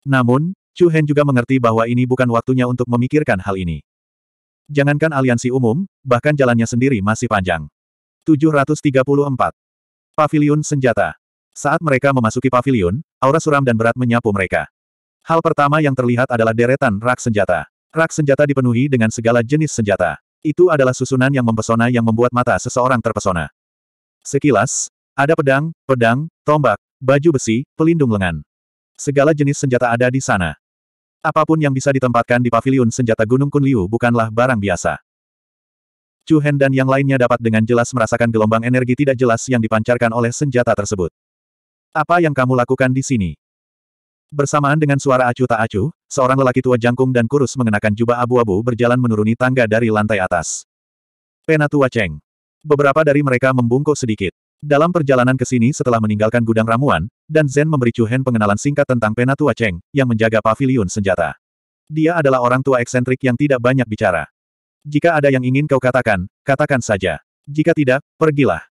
Namun, Chu Hen juga mengerti bahwa ini bukan waktunya untuk memikirkan hal ini. Jangankan aliansi umum, bahkan jalannya sendiri masih panjang. 734. Paviliun Senjata Saat mereka memasuki paviliun, aura suram dan berat menyapu mereka. Hal pertama yang terlihat adalah deretan rak senjata. Rak senjata dipenuhi dengan segala jenis senjata. Itu adalah susunan yang mempesona yang membuat mata seseorang terpesona. Sekilas, ada pedang, pedang, tombak, baju besi, pelindung lengan. Segala jenis senjata ada di sana. Apapun yang bisa ditempatkan di paviliun senjata Gunung Kunliu bukanlah barang biasa. Chu Hen dan yang lainnya dapat dengan jelas merasakan gelombang energi tidak jelas yang dipancarkan oleh senjata tersebut. Apa yang kamu lakukan di sini? Bersamaan dengan suara acuh tak acuh, seorang lelaki tua jangkung dan kurus mengenakan jubah abu-abu berjalan menuruni tangga dari lantai atas. Penatua Cheng. Beberapa dari mereka membungkuk sedikit. Dalam perjalanan ke sini setelah meninggalkan gudang ramuan, dan Zen memberi Chu Hen pengenalan singkat tentang Penatua Cheng, yang menjaga pavilion senjata. Dia adalah orang tua eksentrik yang tidak banyak bicara. Jika ada yang ingin kau katakan, katakan saja. Jika tidak, pergilah.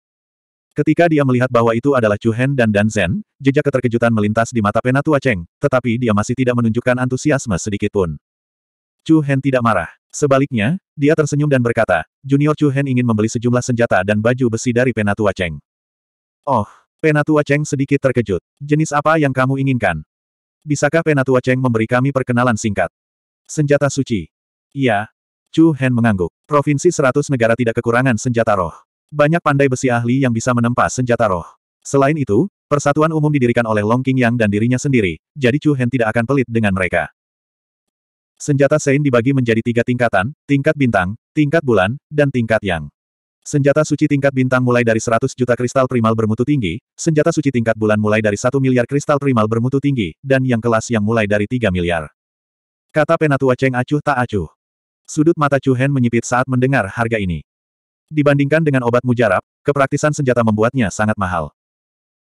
Ketika dia melihat bahwa itu adalah Chu Hen dan Dan Zhen, jejak keterkejutan melintas di mata Penatua Cheng, tetapi dia masih tidak menunjukkan antusiasme sedikitpun. Chu Hen tidak marah. Sebaliknya, dia tersenyum dan berkata, Junior Chu Hen ingin membeli sejumlah senjata dan baju besi dari Penatua Cheng. Oh, Penatua Cheng sedikit terkejut. Jenis apa yang kamu inginkan? Bisakah Penatua Cheng memberi kami perkenalan singkat? Senjata suci. Iya, Chu Hen mengangguk. Provinsi seratus negara tidak kekurangan senjata roh. Banyak pandai besi ahli yang bisa menempa senjata roh. Selain itu, persatuan umum didirikan oleh Long King Yang dan dirinya sendiri, jadi Chu Hen tidak akan pelit dengan mereka. Senjata Sein dibagi menjadi tiga tingkatan, tingkat bintang, tingkat bulan, dan tingkat yang. Senjata suci tingkat bintang mulai dari 100 juta kristal primal bermutu tinggi, senjata suci tingkat bulan mulai dari 1 miliar kristal primal bermutu tinggi, dan yang kelas yang mulai dari 3 miliar. Kata penatua Cheng acuh tak acuh. Sudut mata Chu Hen menyipit saat mendengar harga ini. Dibandingkan dengan obat mujarab, kepraktisan senjata membuatnya sangat mahal.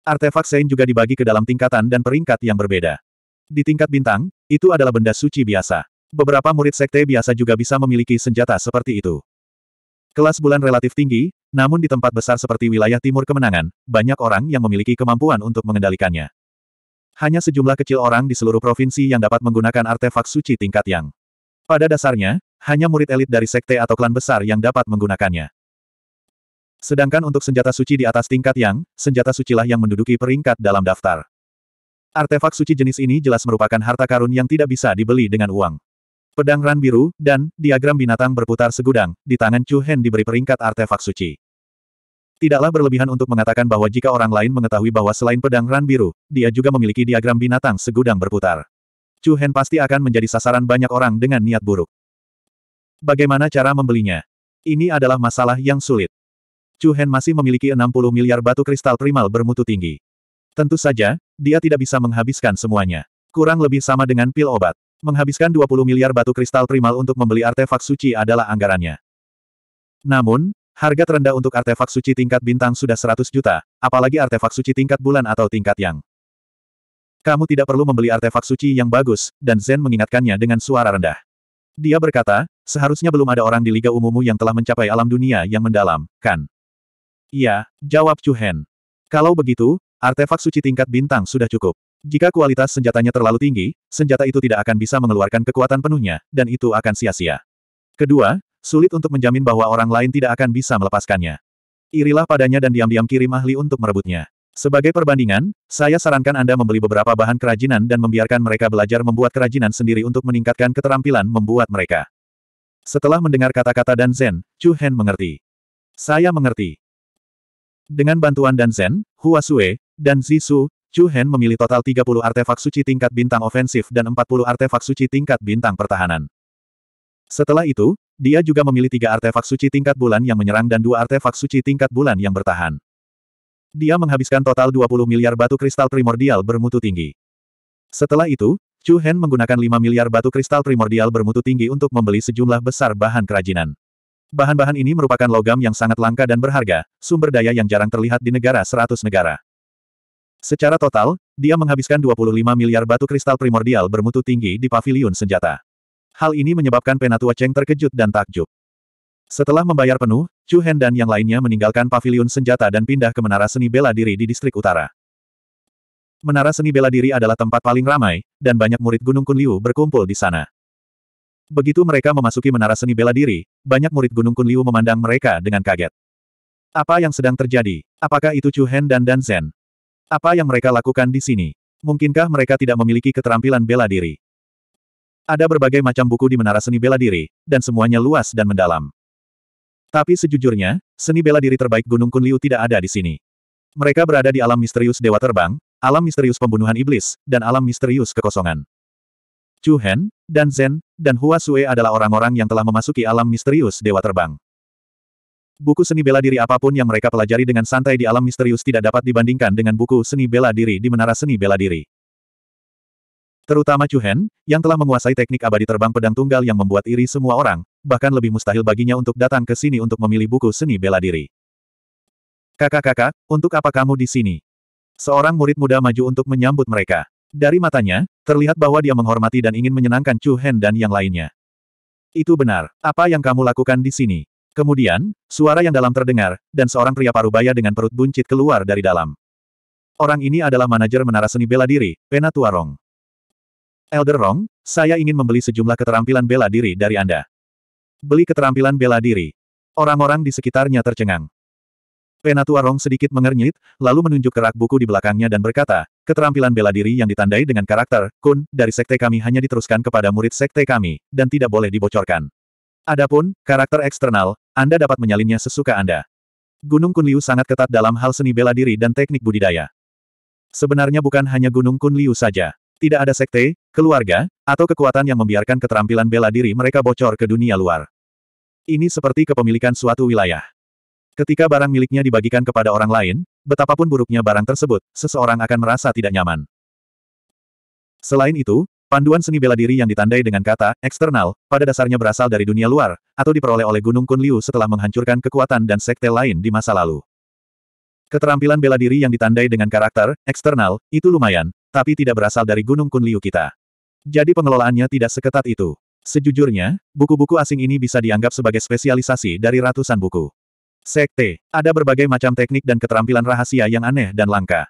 Artefak Sein juga dibagi ke dalam tingkatan dan peringkat yang berbeda. Di tingkat bintang, itu adalah benda suci biasa. Beberapa murid sekte biasa juga bisa memiliki senjata seperti itu. Kelas bulan relatif tinggi, namun di tempat besar seperti wilayah timur kemenangan, banyak orang yang memiliki kemampuan untuk mengendalikannya. Hanya sejumlah kecil orang di seluruh provinsi yang dapat menggunakan artefak suci tingkat yang. Pada dasarnya, hanya murid elit dari sekte atau klan besar yang dapat menggunakannya. Sedangkan untuk senjata suci di atas tingkat yang, senjata sucilah yang menduduki peringkat dalam daftar. Artefak suci jenis ini jelas merupakan harta karun yang tidak bisa dibeli dengan uang. Pedang ran biru, dan, diagram binatang berputar segudang, di tangan Chu Hen diberi peringkat artefak suci. Tidaklah berlebihan untuk mengatakan bahwa jika orang lain mengetahui bahwa selain pedang ran biru, dia juga memiliki diagram binatang segudang berputar. Chu Hen pasti akan menjadi sasaran banyak orang dengan niat buruk. Bagaimana cara membelinya? Ini adalah masalah yang sulit. Chu Hen masih memiliki 60 miliar batu kristal primal bermutu tinggi. Tentu saja, dia tidak bisa menghabiskan semuanya. Kurang lebih sama dengan pil obat. Menghabiskan 20 miliar batu kristal primal untuk membeli artefak suci adalah anggarannya. Namun, harga terendah untuk artefak suci tingkat bintang sudah 100 juta, apalagi artefak suci tingkat bulan atau tingkat yang. Kamu tidak perlu membeli artefak suci yang bagus, dan Zen mengingatkannya dengan suara rendah. Dia berkata, seharusnya belum ada orang di Liga Umumu yang telah mencapai alam dunia yang mendalam, kan? Iya, jawab Chu Hen. Kalau begitu, artefak suci tingkat bintang sudah cukup. Jika kualitas senjatanya terlalu tinggi, senjata itu tidak akan bisa mengeluarkan kekuatan penuhnya, dan itu akan sia-sia. Kedua, sulit untuk menjamin bahwa orang lain tidak akan bisa melepaskannya. Irilah padanya dan diam-diam kirim ahli untuk merebutnya. Sebagai perbandingan, saya sarankan Anda membeli beberapa bahan kerajinan dan membiarkan mereka belajar membuat kerajinan sendiri untuk meningkatkan keterampilan membuat mereka. Setelah mendengar kata-kata Dan Zen, Chu Hen mengerti. Saya mengerti. Dengan bantuan Dan Zen, Hua Sue, dan Zisu, Chu Hen memilih total 30 artefak suci tingkat bintang ofensif dan 40 artefak suci tingkat bintang pertahanan. Setelah itu, dia juga memilih tiga artefak suci tingkat bulan yang menyerang dan dua artefak suci tingkat bulan yang bertahan. Dia menghabiskan total 20 miliar batu kristal primordial bermutu tinggi. Setelah itu, Chu Hen menggunakan 5 miliar batu kristal primordial bermutu tinggi untuk membeli sejumlah besar bahan kerajinan. Bahan-bahan ini merupakan logam yang sangat langka dan berharga, sumber daya yang jarang terlihat di negara 100 negara. Secara total, dia menghabiskan 25 miliar batu kristal primordial bermutu tinggi di paviliun senjata. Hal ini menyebabkan Penatua Cheng terkejut dan takjub. Setelah membayar penuh, Chu Hen dan yang lainnya meninggalkan paviliun senjata dan pindah ke Menara Seni Bela Diri di distrik utara. Menara Seni Bela Diri adalah tempat paling ramai, dan banyak murid Gunung Kun Liu berkumpul di sana. Begitu mereka memasuki Menara Seni Bela Diri, banyak murid Gunung Kun Liu memandang mereka dengan kaget. Apa yang sedang terjadi? Apakah itu Chu Hen dan Dan Zhen? Apa yang mereka lakukan di sini? Mungkinkah mereka tidak memiliki keterampilan bela diri? Ada berbagai macam buku di Menara Seni Bela Diri, dan semuanya luas dan mendalam. Tapi sejujurnya, seni bela diri terbaik Gunung Kunliu tidak ada di sini. Mereka berada di alam misterius Dewa Terbang, alam misterius pembunuhan iblis, dan alam misterius kekosongan. Chu Hen, dan Zen, dan Hua Sue adalah orang-orang yang telah memasuki alam misterius Dewa Terbang. Buku seni bela diri apapun yang mereka pelajari dengan santai di alam misterius tidak dapat dibandingkan dengan buku seni bela diri di Menara Seni Bela Diri. Terutama Chu Hen, yang telah menguasai teknik abadi terbang pedang tunggal yang membuat iri semua orang, bahkan lebih mustahil baginya untuk datang ke sini untuk memilih buku seni bela diri. Kakak-kakak, untuk apa kamu di sini? Seorang murid muda maju untuk menyambut mereka. Dari matanya, terlihat bahwa dia menghormati dan ingin menyenangkan Chu Hen dan yang lainnya. Itu benar. Apa yang kamu lakukan di sini? Kemudian, suara yang dalam terdengar, dan seorang pria parubaya dengan perut buncit keluar dari dalam. Orang ini adalah manajer menara seni bela diri, Penatua Rong. Elder Rong, saya ingin membeli sejumlah keterampilan bela diri dari Anda. Beli keterampilan bela diri. Orang-orang di sekitarnya tercengang. Penatua Rong sedikit mengernyit, lalu menunjuk ke rak buku di belakangnya dan berkata, keterampilan bela diri yang ditandai dengan karakter, kun, dari sekte kami hanya diteruskan kepada murid sekte kami, dan tidak boleh dibocorkan. Adapun, karakter eksternal, Anda dapat menyalinnya sesuka Anda. Gunung Kunliu sangat ketat dalam hal seni bela diri dan teknik budidaya. Sebenarnya bukan hanya Gunung Kunliu saja. Tidak ada sekte, keluarga, atau kekuatan yang membiarkan keterampilan bela diri mereka bocor ke dunia luar. Ini seperti kepemilikan suatu wilayah. Ketika barang miliknya dibagikan kepada orang lain, betapapun buruknya barang tersebut, seseorang akan merasa tidak nyaman. Selain itu, panduan seni bela diri yang ditandai dengan kata eksternal, pada dasarnya berasal dari dunia luar, atau diperoleh oleh Gunung Kunliu setelah menghancurkan kekuatan dan sekte lain di masa lalu. Keterampilan bela diri yang ditandai dengan karakter eksternal itu lumayan, tapi tidak berasal dari Gunung Kunliu kita. Jadi pengelolaannya tidak seketat itu. Sejujurnya, buku-buku asing ini bisa dianggap sebagai spesialisasi dari ratusan buku. Sekte, ada berbagai macam teknik dan keterampilan rahasia yang aneh dan langka.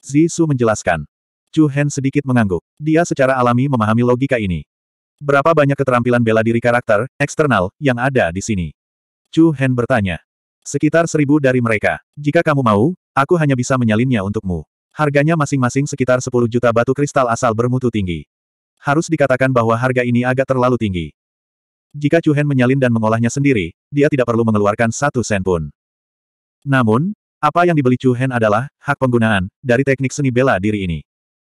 Zisu menjelaskan. Chu Hen sedikit mengangguk. Dia secara alami memahami logika ini. Berapa banyak keterampilan bela diri karakter, eksternal, yang ada di sini? Chu Hen bertanya. Sekitar seribu dari mereka. Jika kamu mau, aku hanya bisa menyalinnya untukmu. Harganya masing-masing sekitar 10 juta batu kristal asal bermutu tinggi. Harus dikatakan bahwa harga ini agak terlalu tinggi. Jika Chu Hen menyalin dan mengolahnya sendiri, dia tidak perlu mengeluarkan satu sen pun. Namun, apa yang dibeli Chu Hen adalah hak penggunaan dari teknik seni bela diri ini.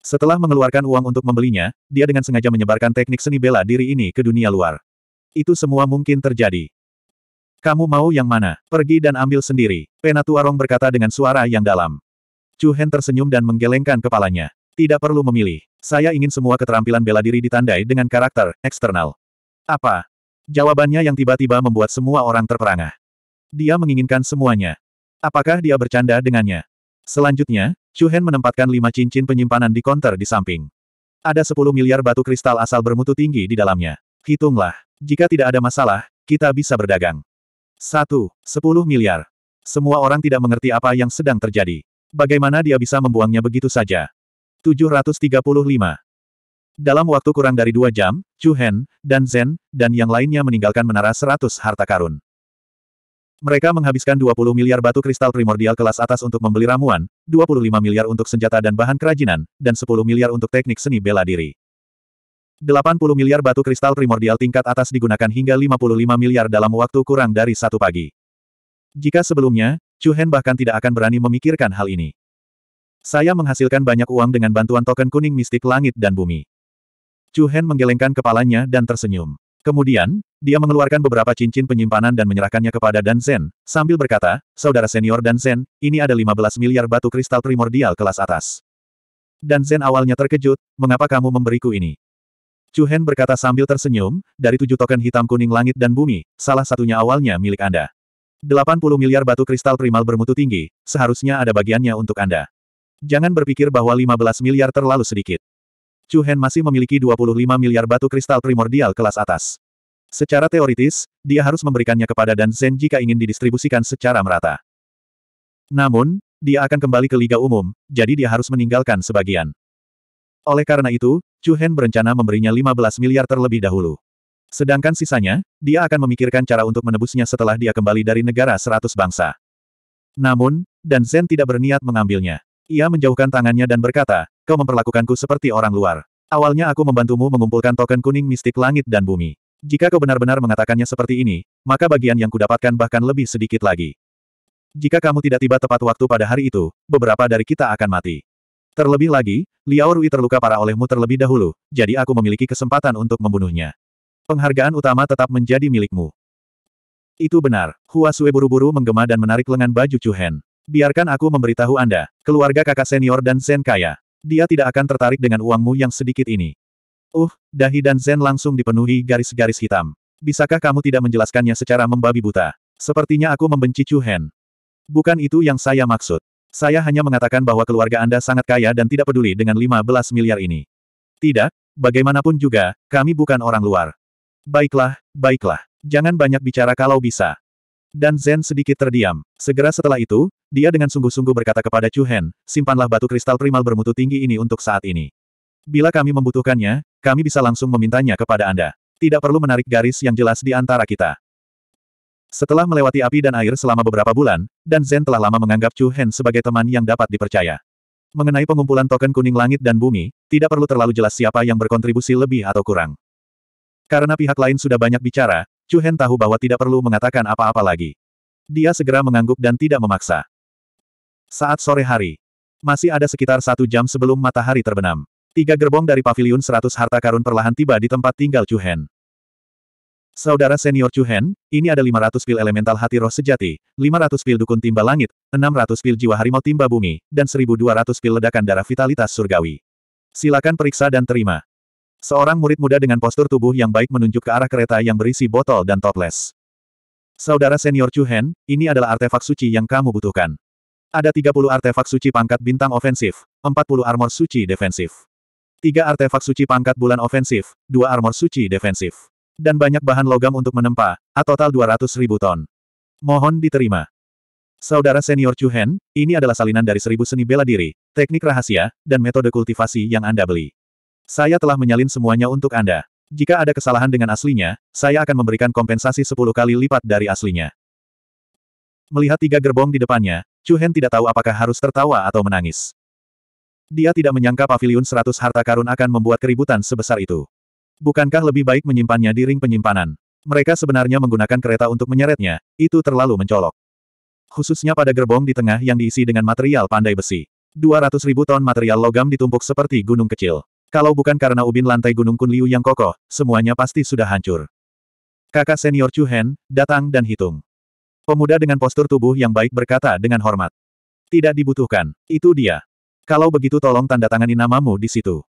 Setelah mengeluarkan uang untuk membelinya, dia dengan sengaja menyebarkan teknik seni bela diri ini ke dunia luar. Itu semua mungkin terjadi. Kamu mau yang mana? Pergi dan ambil sendiri. Penatua Rong berkata dengan suara yang dalam. Chu Hen tersenyum dan menggelengkan kepalanya. Tidak perlu memilih. Saya ingin semua keterampilan bela diri ditandai dengan karakter, eksternal. Apa? Jawabannya yang tiba-tiba membuat semua orang terperangah. Dia menginginkan semuanya. Apakah dia bercanda dengannya? Selanjutnya, Chu Hen menempatkan lima cincin penyimpanan di konter di samping. Ada 10 miliar batu kristal asal bermutu tinggi di dalamnya. Hitunglah. Jika tidak ada masalah, kita bisa berdagang. Satu, 10 miliar. Semua orang tidak mengerti apa yang sedang terjadi. Bagaimana dia bisa membuangnya begitu saja? 735. Dalam waktu kurang dari dua jam, Chu Hen, dan Zen dan yang lainnya meninggalkan menara 100 harta karun. Mereka menghabiskan 20 miliar batu kristal primordial kelas atas untuk membeli ramuan, 25 miliar untuk senjata dan bahan kerajinan, dan 10 miliar untuk teknik seni bela diri. 80 miliar batu kristal primordial tingkat atas digunakan hingga 55 miliar dalam waktu kurang dari satu pagi. Jika sebelumnya, Chu Hen bahkan tidak akan berani memikirkan hal ini. Saya menghasilkan banyak uang dengan bantuan token kuning mistik langit dan bumi. Chu Hen menggelengkan kepalanya dan tersenyum. Kemudian, dia mengeluarkan beberapa cincin penyimpanan dan menyerahkannya kepada Dan Zen, sambil berkata, Saudara senior Dan Zen, ini ada 15 miliar batu kristal primordial kelas atas. Dan Zen awalnya terkejut, mengapa kamu memberiku ini? Chu Hen berkata sambil tersenyum, dari tujuh token hitam kuning langit dan bumi, salah satunya awalnya milik Anda. 80 miliar batu kristal primal bermutu tinggi, seharusnya ada bagiannya untuk Anda. Jangan berpikir bahwa 15 miliar terlalu sedikit. Chu Hen masih memiliki 25 miliar batu kristal primordial kelas atas. Secara teoritis, dia harus memberikannya kepada Dan Zhen jika ingin didistribusikan secara merata. Namun, dia akan kembali ke Liga Umum, jadi dia harus meninggalkan sebagian. Oleh karena itu, Chu Hen berencana memberinya 15 miliar terlebih dahulu. Sedangkan sisanya, dia akan memikirkan cara untuk menebusnya setelah dia kembali dari negara seratus bangsa. Namun, Dan Zhen tidak berniat mengambilnya. Ia menjauhkan tangannya dan berkata, kau memperlakukanku seperti orang luar. Awalnya aku membantumu mengumpulkan token kuning mistik langit dan bumi. Jika kau benar-benar mengatakannya seperti ini, maka bagian yang kudapatkan bahkan lebih sedikit lagi. Jika kamu tidak tiba tepat waktu pada hari itu, beberapa dari kita akan mati. Terlebih lagi, Liao Rui terluka parah olehmu terlebih dahulu, jadi aku memiliki kesempatan untuk membunuhnya. Penghargaan utama tetap menjadi milikmu. Itu benar, Hua Sue buru-buru menggema dan menarik lengan baju Chu Hen. Biarkan aku memberitahu Anda, keluarga kakak senior dan Zen kaya. Dia tidak akan tertarik dengan uangmu yang sedikit ini. Uh, dahi dan Zen langsung dipenuhi garis-garis hitam. Bisakah kamu tidak menjelaskannya secara membabi buta? Sepertinya aku membenci Chu Hen. Bukan itu yang saya maksud. Saya hanya mengatakan bahwa keluarga Anda sangat kaya dan tidak peduli dengan 15 miliar ini. Tidak, bagaimanapun juga, kami bukan orang luar. Baiklah, baiklah. Jangan banyak bicara kalau bisa. Dan Zen sedikit terdiam. Segera setelah itu, dia dengan sungguh-sungguh berkata kepada Chu Hen, simpanlah batu kristal primal bermutu tinggi ini untuk saat ini. Bila kami membutuhkannya, kami bisa langsung memintanya kepada Anda. Tidak perlu menarik garis yang jelas di antara kita. Setelah melewati api dan air selama beberapa bulan, dan Zen telah lama menganggap Chu Hen sebagai teman yang dapat dipercaya. Mengenai pengumpulan token kuning langit dan bumi, tidak perlu terlalu jelas siapa yang berkontribusi lebih atau kurang. Karena pihak lain sudah banyak bicara, Chu Hen tahu bahwa tidak perlu mengatakan apa-apa lagi. Dia segera mengangguk dan tidak memaksa. Saat sore hari, masih ada sekitar satu jam sebelum matahari terbenam. Tiga gerbong dari paviliun seratus harta karun perlahan tiba di tempat tinggal Chu Hen. Saudara senior Chu Hen, ini ada 500 pil elemental hati roh sejati, 500 pil dukun timba langit, 600 pil jiwa harimau timba bumi, dan 1200 pil ledakan darah vitalitas surgawi. Silakan periksa dan terima. Seorang murid muda dengan postur tubuh yang baik menunjuk ke arah kereta yang berisi botol dan toples. Saudara senior Chu Hen, ini adalah artefak suci yang kamu butuhkan. Ada 30 artefak suci pangkat bintang ofensif, 40 armor suci defensif. 3 artefak suci pangkat bulan ofensif, 2 armor suci defensif. Dan banyak bahan logam untuk menempa, a total 200 ribu ton. Mohon diterima. Saudara senior Chu Hen, ini adalah salinan dari seribu seni bela diri, teknik rahasia, dan metode kultivasi yang Anda beli. Saya telah menyalin semuanya untuk Anda. Jika ada kesalahan dengan aslinya, saya akan memberikan kompensasi 10 kali lipat dari aslinya. Melihat tiga gerbong di depannya, Chu Hen tidak tahu apakah harus tertawa atau menangis. Dia tidak menyangka pavilion 100 harta karun akan membuat keributan sebesar itu. Bukankah lebih baik menyimpannya di ring penyimpanan? Mereka sebenarnya menggunakan kereta untuk menyeretnya, itu terlalu mencolok. Khususnya pada gerbong di tengah yang diisi dengan material pandai besi. 200 ribu ton material logam ditumpuk seperti gunung kecil. Kalau bukan karena ubin lantai Gunung Kunliu yang kokoh, semuanya pasti sudah hancur. Kakak senior Chu Hen, datang dan hitung. Pemuda dengan postur tubuh yang baik berkata dengan hormat. Tidak dibutuhkan, itu dia. Kalau begitu tolong tanda tangani namamu di situ.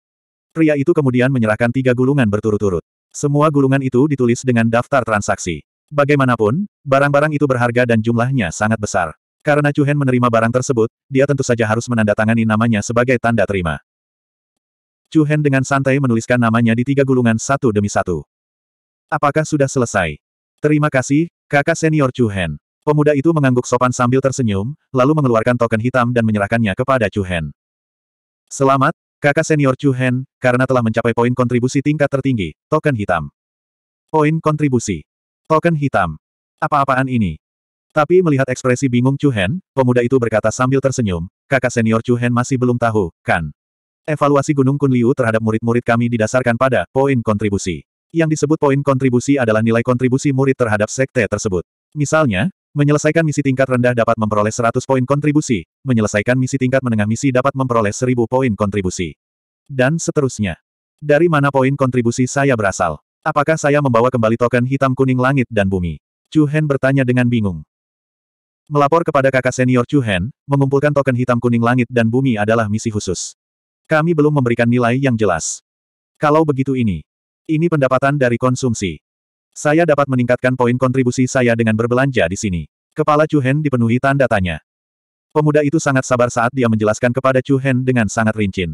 Pria itu kemudian menyerahkan tiga gulungan berturut-turut. Semua gulungan itu ditulis dengan daftar transaksi. Bagaimanapun, barang-barang itu berharga dan jumlahnya sangat besar. Karena Chu Hen menerima barang tersebut, dia tentu saja harus menandatangani namanya sebagai tanda terima. Chu Hen dengan santai menuliskan namanya di tiga gulungan satu demi satu. Apakah sudah selesai? Terima kasih, kakak senior Chu Hen. Pemuda itu mengangguk sopan sambil tersenyum, lalu mengeluarkan token hitam dan menyerahkannya kepada Chu Hen. Selamat, kakak senior Chu Hen, karena telah mencapai poin kontribusi tingkat tertinggi, token hitam. Poin kontribusi. Token hitam. Apa-apaan ini? Tapi melihat ekspresi bingung Chu Hen, pemuda itu berkata sambil tersenyum, kakak senior Chu Hen masih belum tahu, kan? Evaluasi Gunung Kunliu terhadap murid-murid kami didasarkan pada poin kontribusi. Yang disebut poin kontribusi adalah nilai kontribusi murid terhadap sekte tersebut. Misalnya, menyelesaikan misi tingkat rendah dapat memperoleh 100 poin kontribusi, menyelesaikan misi tingkat menengah misi dapat memperoleh 1000 poin kontribusi. Dan seterusnya. Dari mana poin kontribusi saya berasal? Apakah saya membawa kembali token hitam kuning langit dan bumi? Chu Hen bertanya dengan bingung. Melapor kepada kakak senior Chu Hen, mengumpulkan token hitam kuning langit dan bumi adalah misi khusus. Kami belum memberikan nilai yang jelas. Kalau begitu ini. Ini pendapatan dari konsumsi. Saya dapat meningkatkan poin kontribusi saya dengan berbelanja di sini. Kepala Chu Hen dipenuhi tanda tanya. Pemuda itu sangat sabar saat dia menjelaskan kepada Chu Hen dengan sangat rinci.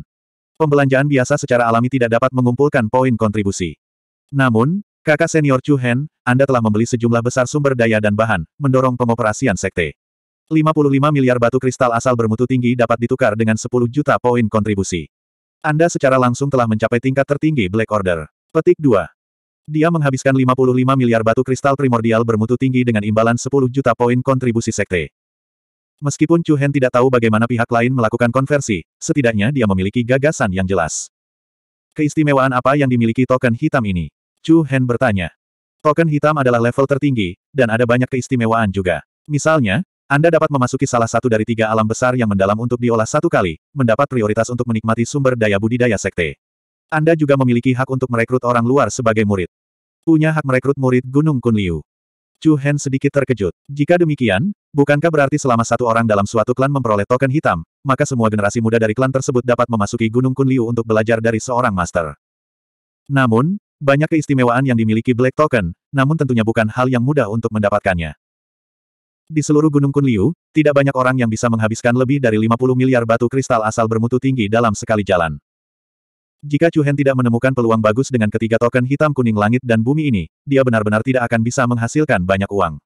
Pembelanjaan biasa secara alami tidak dapat mengumpulkan poin kontribusi. Namun, kakak senior Chu Hen, Anda telah membeli sejumlah besar sumber daya dan bahan, mendorong pengoperasian sekte. 55 miliar batu kristal asal bermutu tinggi dapat ditukar dengan 10 juta poin kontribusi. Anda secara langsung telah mencapai tingkat tertinggi Black Order. Petik 2. Dia menghabiskan 55 miliar batu kristal primordial bermutu tinggi dengan imbalan 10 juta poin kontribusi sekte. Meskipun Chu Hen tidak tahu bagaimana pihak lain melakukan konversi, setidaknya dia memiliki gagasan yang jelas. Keistimewaan apa yang dimiliki token hitam ini? Chu Hen bertanya. Token hitam adalah level tertinggi, dan ada banyak keistimewaan juga. Misalnya, anda dapat memasuki salah satu dari tiga alam besar yang mendalam untuk diolah satu kali, mendapat prioritas untuk menikmati sumber daya budidaya sekte. Anda juga memiliki hak untuk merekrut orang luar sebagai murid. Punya hak merekrut murid Gunung Kunliu. Chu Hen sedikit terkejut. Jika demikian, bukankah berarti selama satu orang dalam suatu klan memperoleh token hitam, maka semua generasi muda dari klan tersebut dapat memasuki Gunung Kunliu untuk belajar dari seorang master. Namun, banyak keistimewaan yang dimiliki Black Token, namun tentunya bukan hal yang mudah untuk mendapatkannya. Di seluruh Gunung Kunliu, tidak banyak orang yang bisa menghabiskan lebih dari 50 miliar batu kristal asal bermutu tinggi dalam sekali jalan. Jika Chu Hen tidak menemukan peluang bagus dengan ketiga token hitam kuning langit dan bumi ini, dia benar-benar tidak akan bisa menghasilkan banyak uang.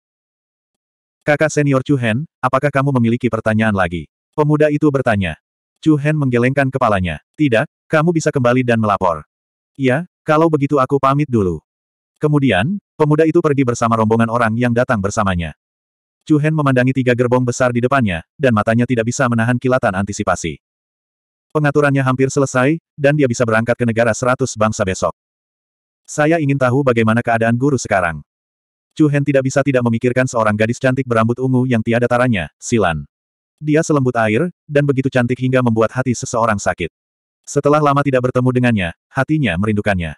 Kakak senior Chu Hen, apakah kamu memiliki pertanyaan lagi? Pemuda itu bertanya. Chu Hen menggelengkan kepalanya. Tidak, kamu bisa kembali dan melapor. Ya, kalau begitu aku pamit dulu. Kemudian, pemuda itu pergi bersama rombongan orang yang datang bersamanya. Chu Hen memandangi tiga gerbong besar di depannya, dan matanya tidak bisa menahan kilatan antisipasi. Pengaturannya hampir selesai, dan dia bisa berangkat ke negara seratus bangsa besok. Saya ingin tahu bagaimana keadaan guru sekarang. Chu Hen tidak bisa tidak memikirkan seorang gadis cantik berambut ungu yang tiada taranya, Silan. Dia selembut air, dan begitu cantik hingga membuat hati seseorang sakit. Setelah lama tidak bertemu dengannya, hatinya merindukannya.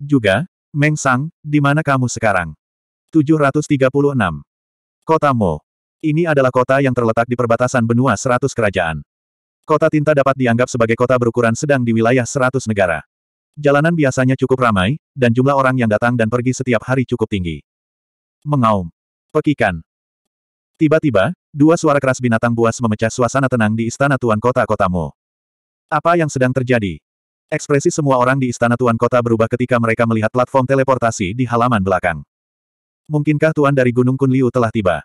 Juga, Meng Sang, di mana kamu sekarang? 736. Kota Mo. Ini adalah kota yang terletak di perbatasan benua seratus kerajaan. Kota Tinta dapat dianggap sebagai kota berukuran sedang di wilayah seratus negara. Jalanan biasanya cukup ramai, dan jumlah orang yang datang dan pergi setiap hari cukup tinggi. Mengaum. Pekikan. Tiba-tiba, dua suara keras binatang buas memecah suasana tenang di istana tuan kota kota Mo. Apa yang sedang terjadi? Ekspresi semua orang di istana tuan kota berubah ketika mereka melihat platform teleportasi di halaman belakang. Mungkinkah Tuan dari Gunung Kunliu telah tiba?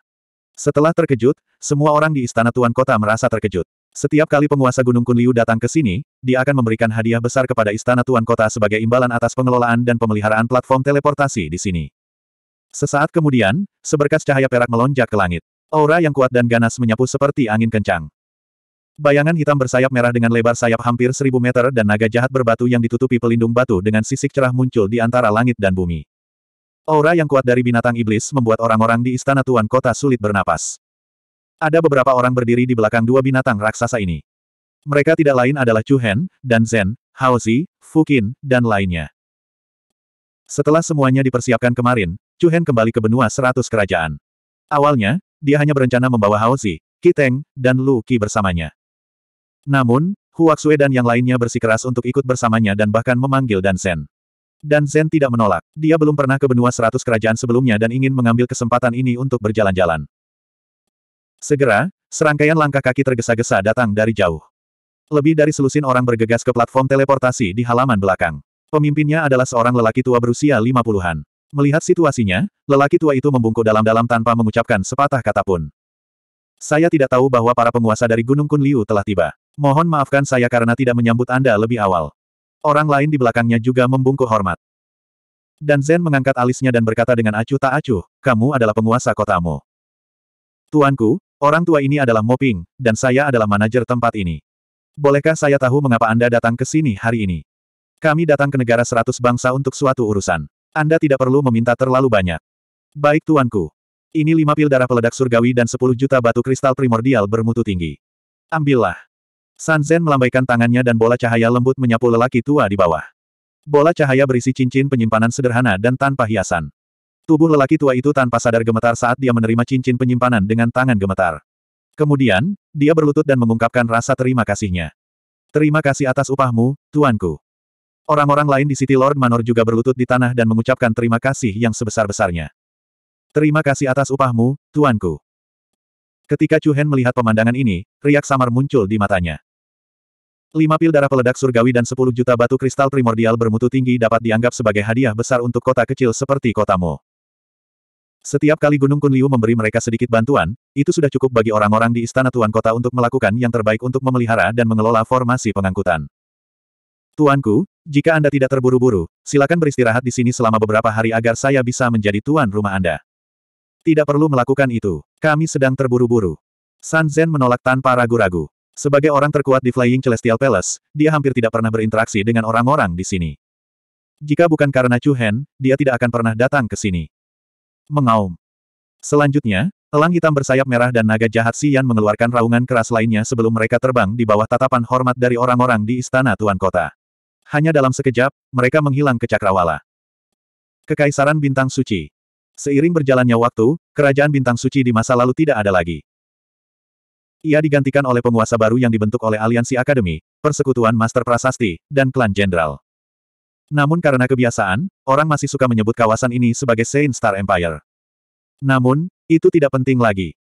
Setelah terkejut, semua orang di istana Tuan Kota merasa terkejut. Setiap kali penguasa Gunung Kunliu datang ke sini, dia akan memberikan hadiah besar kepada istana Tuan Kota sebagai imbalan atas pengelolaan dan pemeliharaan platform teleportasi di sini. Sesaat kemudian, seberkas cahaya perak melonjak ke langit. Aura yang kuat dan ganas menyapu seperti angin kencang. Bayangan hitam bersayap merah dengan lebar sayap hampir seribu meter dan naga jahat berbatu yang ditutupi pelindung batu dengan sisik cerah muncul di antara langit dan bumi. Aura yang kuat dari binatang iblis membuat orang-orang di istana tuan kota sulit bernapas. Ada beberapa orang berdiri di belakang dua binatang raksasa ini. Mereka tidak lain adalah Chu Hen, dan Zhen, Haozi, Fukin, dan lainnya. Setelah semuanya dipersiapkan kemarin, Chu Hen kembali ke benua seratus kerajaan. Awalnya, dia hanya berencana membawa Haozi, Kiteng, dan Lu Qi bersamanya. Namun, Huaxue dan yang lainnya bersikeras untuk ikut bersamanya dan bahkan memanggil Dan Sen. Dan Zen tidak menolak. Dia belum pernah ke benua seratus kerajaan sebelumnya dan ingin mengambil kesempatan ini untuk berjalan-jalan. Segera, serangkaian langkah kaki tergesa-gesa datang dari jauh. Lebih dari selusin orang bergegas ke platform teleportasi di halaman belakang. Pemimpinnya adalah seorang lelaki tua berusia lima puluhan. Melihat situasinya, lelaki tua itu membungkuk dalam-dalam tanpa mengucapkan sepatah kata pun. Saya tidak tahu bahwa para penguasa dari Gunung Kunliu telah tiba. Mohon maafkan saya karena tidak menyambut Anda lebih awal. Orang lain di belakangnya juga membungkuk hormat. Dan Zen mengangkat alisnya dan berkata dengan acuh tak acuh, kamu adalah penguasa kotamu. Tuanku, orang tua ini adalah Moping, dan saya adalah manajer tempat ini. Bolehkah saya tahu mengapa Anda datang ke sini hari ini? Kami datang ke negara seratus bangsa untuk suatu urusan. Anda tidak perlu meminta terlalu banyak. Baik tuanku. Ini lima pil darah peledak surgawi dan sepuluh juta batu kristal primordial bermutu tinggi. Ambillah. San Zen melambaikan tangannya dan bola cahaya lembut menyapu lelaki tua di bawah. Bola cahaya berisi cincin penyimpanan sederhana dan tanpa hiasan. Tubuh lelaki tua itu tanpa sadar gemetar saat dia menerima cincin penyimpanan dengan tangan gemetar. Kemudian, dia berlutut dan mengungkapkan rasa terima kasihnya. Terima kasih atas upahmu, tuanku. Orang-orang lain di City Lord Manor juga berlutut di tanah dan mengucapkan terima kasih yang sebesar-besarnya. Terima kasih atas upahmu, tuanku. Ketika Chu Hen melihat pemandangan ini, riak samar muncul di matanya. Lima pil darah peledak surgawi dan sepuluh juta batu kristal primordial bermutu tinggi dapat dianggap sebagai hadiah besar untuk kota kecil seperti kotamu. Setiap kali Gunung Kunliu memberi mereka sedikit bantuan, itu sudah cukup bagi orang-orang di istana Tuan Kota untuk melakukan yang terbaik untuk memelihara dan mengelola formasi pengangkutan. Tuanku, jika Anda tidak terburu-buru, silakan beristirahat di sini selama beberapa hari agar saya bisa menjadi tuan rumah Anda. Tidak perlu melakukan itu, kami sedang terburu-buru. San Zhen menolak tanpa ragu-ragu. Sebagai orang terkuat di Flying Celestial Palace, dia hampir tidak pernah berinteraksi dengan orang-orang di sini. Jika bukan karena Chu Hen, dia tidak akan pernah datang ke sini. Mengaum. Selanjutnya, elang hitam bersayap merah dan naga jahat sian mengeluarkan raungan keras lainnya sebelum mereka terbang di bawah tatapan hormat dari orang-orang di istana Tuan Kota. Hanya dalam sekejap, mereka menghilang ke Cakrawala. Kekaisaran Bintang Suci Seiring berjalannya waktu, kerajaan Bintang Suci di masa lalu tidak ada lagi. Ia digantikan oleh penguasa baru yang dibentuk oleh Aliansi Akademi, Persekutuan Master Prasasti, dan Klan Jenderal. Namun karena kebiasaan, orang masih suka menyebut kawasan ini sebagai Saint Star Empire. Namun, itu tidak penting lagi.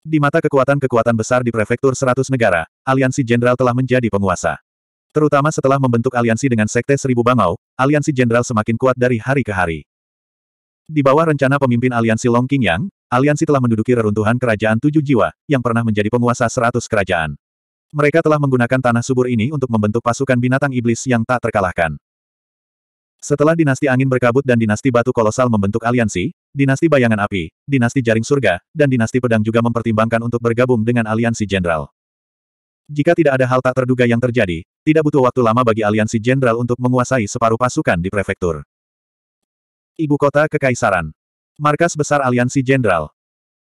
Di mata kekuatan-kekuatan besar di prefektur 100 negara, Aliansi Jenderal telah menjadi penguasa. Terutama setelah membentuk aliansi dengan Sekte Seribu Bangau, aliansi jenderal semakin kuat dari hari ke hari. Di bawah rencana pemimpin aliansi Long Qing Yang, aliansi telah menduduki reruntuhan kerajaan tujuh jiwa, yang pernah menjadi penguasa seratus kerajaan. Mereka telah menggunakan tanah subur ini untuk membentuk pasukan binatang iblis yang tak terkalahkan. Setelah dinasti angin berkabut dan dinasti batu kolosal membentuk aliansi, dinasti bayangan api, dinasti jaring surga, dan dinasti pedang juga mempertimbangkan untuk bergabung dengan aliansi jenderal. Jika tidak ada hal tak terduga yang terjadi, tidak butuh waktu lama bagi aliansi jenderal untuk menguasai separuh pasukan di prefektur. Ibu kota Kekaisaran Markas besar aliansi jenderal.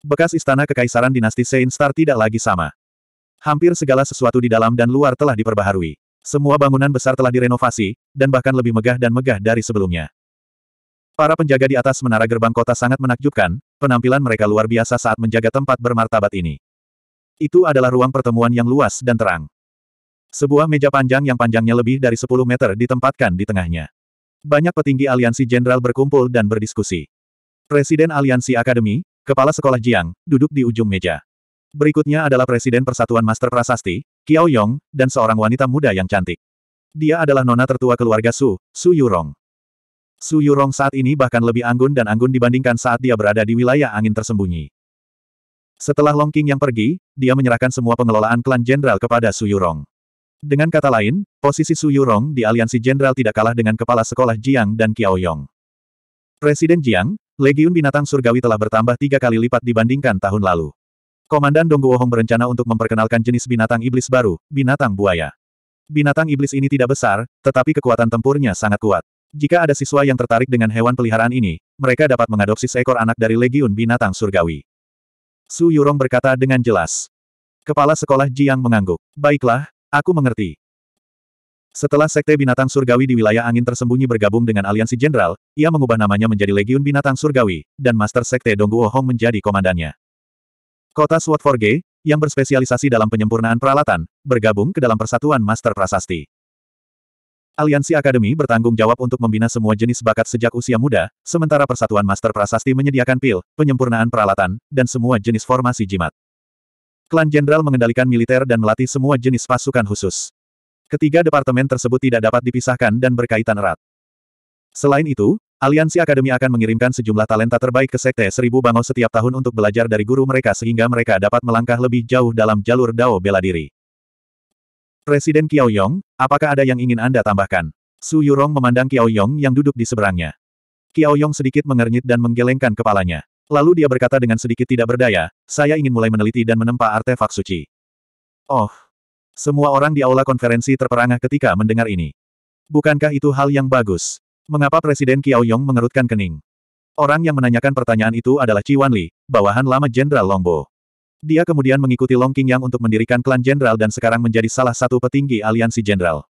Bekas istana kekaisaran dinasti Saint Star tidak lagi sama. Hampir segala sesuatu di dalam dan luar telah diperbaharui. Semua bangunan besar telah direnovasi, dan bahkan lebih megah dan megah dari sebelumnya. Para penjaga di atas menara gerbang kota sangat menakjubkan, penampilan mereka luar biasa saat menjaga tempat bermartabat ini. Itu adalah ruang pertemuan yang luas dan terang. Sebuah meja panjang yang panjangnya lebih dari 10 meter ditempatkan di tengahnya. Banyak petinggi aliansi jenderal berkumpul dan berdiskusi. Presiden Aliansi Akademi, Kepala Sekolah Jiang, duduk di ujung meja. Berikutnya adalah Presiden Persatuan Master Prasasti, Kiao Yong, dan seorang wanita muda yang cantik. Dia adalah nona tertua keluarga Su, Su Yurong. Su Yurong saat ini bahkan lebih anggun dan anggun dibandingkan saat dia berada di wilayah angin tersembunyi. Setelah Long King yang pergi, dia menyerahkan semua pengelolaan klan jenderal kepada Su Yurong. Dengan kata lain, posisi Su Yurong di aliansi jenderal tidak kalah dengan kepala sekolah Jiang dan Kiao Yong. Presiden Jiang, Legiun binatang surgawi telah bertambah tiga kali lipat dibandingkan tahun lalu. Komandan Dongguohong berencana untuk memperkenalkan jenis binatang iblis baru, binatang buaya. Binatang iblis ini tidak besar, tetapi kekuatan tempurnya sangat kuat. Jika ada siswa yang tertarik dengan hewan peliharaan ini, mereka dapat mengadopsi seekor anak dari Legiun Binatang Surgawi. Su Yurong berkata dengan jelas. Kepala sekolah Jiang mengangguk. Baiklah, aku mengerti. Setelah Sekte Binatang Surgawi di wilayah angin tersembunyi bergabung dengan aliansi jenderal, ia mengubah namanya menjadi Legiun Binatang Surgawi, dan Master Sekte Dongguo oh Hong menjadi komandannya. Kota Sword Forge, yang berspesialisasi dalam penyempurnaan peralatan, bergabung ke dalam persatuan Master Prasasti. Aliansi Akademi bertanggung jawab untuk membina semua jenis bakat sejak usia muda, sementara Persatuan Master Prasasti menyediakan pil, penyempurnaan peralatan, dan semua jenis formasi jimat. Klan Jenderal mengendalikan militer dan melatih semua jenis pasukan khusus. Ketiga departemen tersebut tidak dapat dipisahkan dan berkaitan erat. Selain itu, Aliansi Akademi akan mengirimkan sejumlah talenta terbaik ke Sekte Seribu Bangau setiap tahun untuk belajar dari guru mereka sehingga mereka dapat melangkah lebih jauh dalam jalur Dao bela diri. Presiden Kiao Yong, apakah ada yang ingin Anda tambahkan? Su Yurong memandang Kiao Yong yang duduk di seberangnya. Kiao Yong sedikit mengernyit dan menggelengkan kepalanya. Lalu dia berkata dengan sedikit tidak berdaya, saya ingin mulai meneliti dan menempa artefak suci. Oh, semua orang di aula konferensi terperangah ketika mendengar ini. Bukankah itu hal yang bagus? Mengapa Presiden Qiao Yong mengerutkan kening? Orang yang menanyakan pertanyaan itu adalah Chi Wanli, bawahan lama Jenderal Longbo. Dia kemudian mengikuti Long Qingyang untuk mendirikan klan jenderal dan sekarang menjadi salah satu petinggi aliansi jenderal.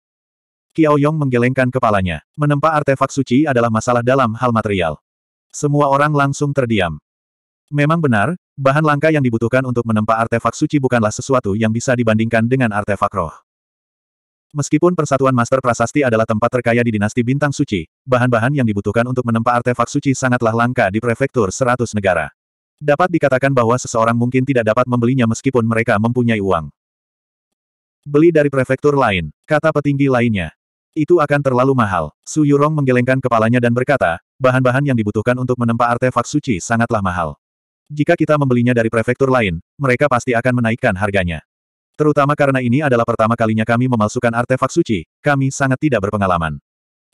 Qiao Yong menggelengkan kepalanya. Menempa artefak suci adalah masalah dalam hal material. Semua orang langsung terdiam. Memang benar, Bahan langka yang dibutuhkan untuk menempa artefak suci bukanlah sesuatu yang bisa dibandingkan dengan artefak roh. Meskipun Persatuan Master Prasasti adalah tempat terkaya di dinasti bintang suci, bahan-bahan yang dibutuhkan untuk menempa artefak suci sangatlah langka di prefektur seratus negara. Dapat dikatakan bahwa seseorang mungkin tidak dapat membelinya meskipun mereka mempunyai uang. Beli dari prefektur lain, kata petinggi lainnya. Itu akan terlalu mahal. Su Yurong menggelengkan kepalanya dan berkata, bahan-bahan yang dibutuhkan untuk menempa artefak suci sangatlah mahal. Jika kita membelinya dari prefektur lain, mereka pasti akan menaikkan harganya. Terutama karena ini adalah pertama kalinya kami memalsukan artefak suci, kami sangat tidak berpengalaman.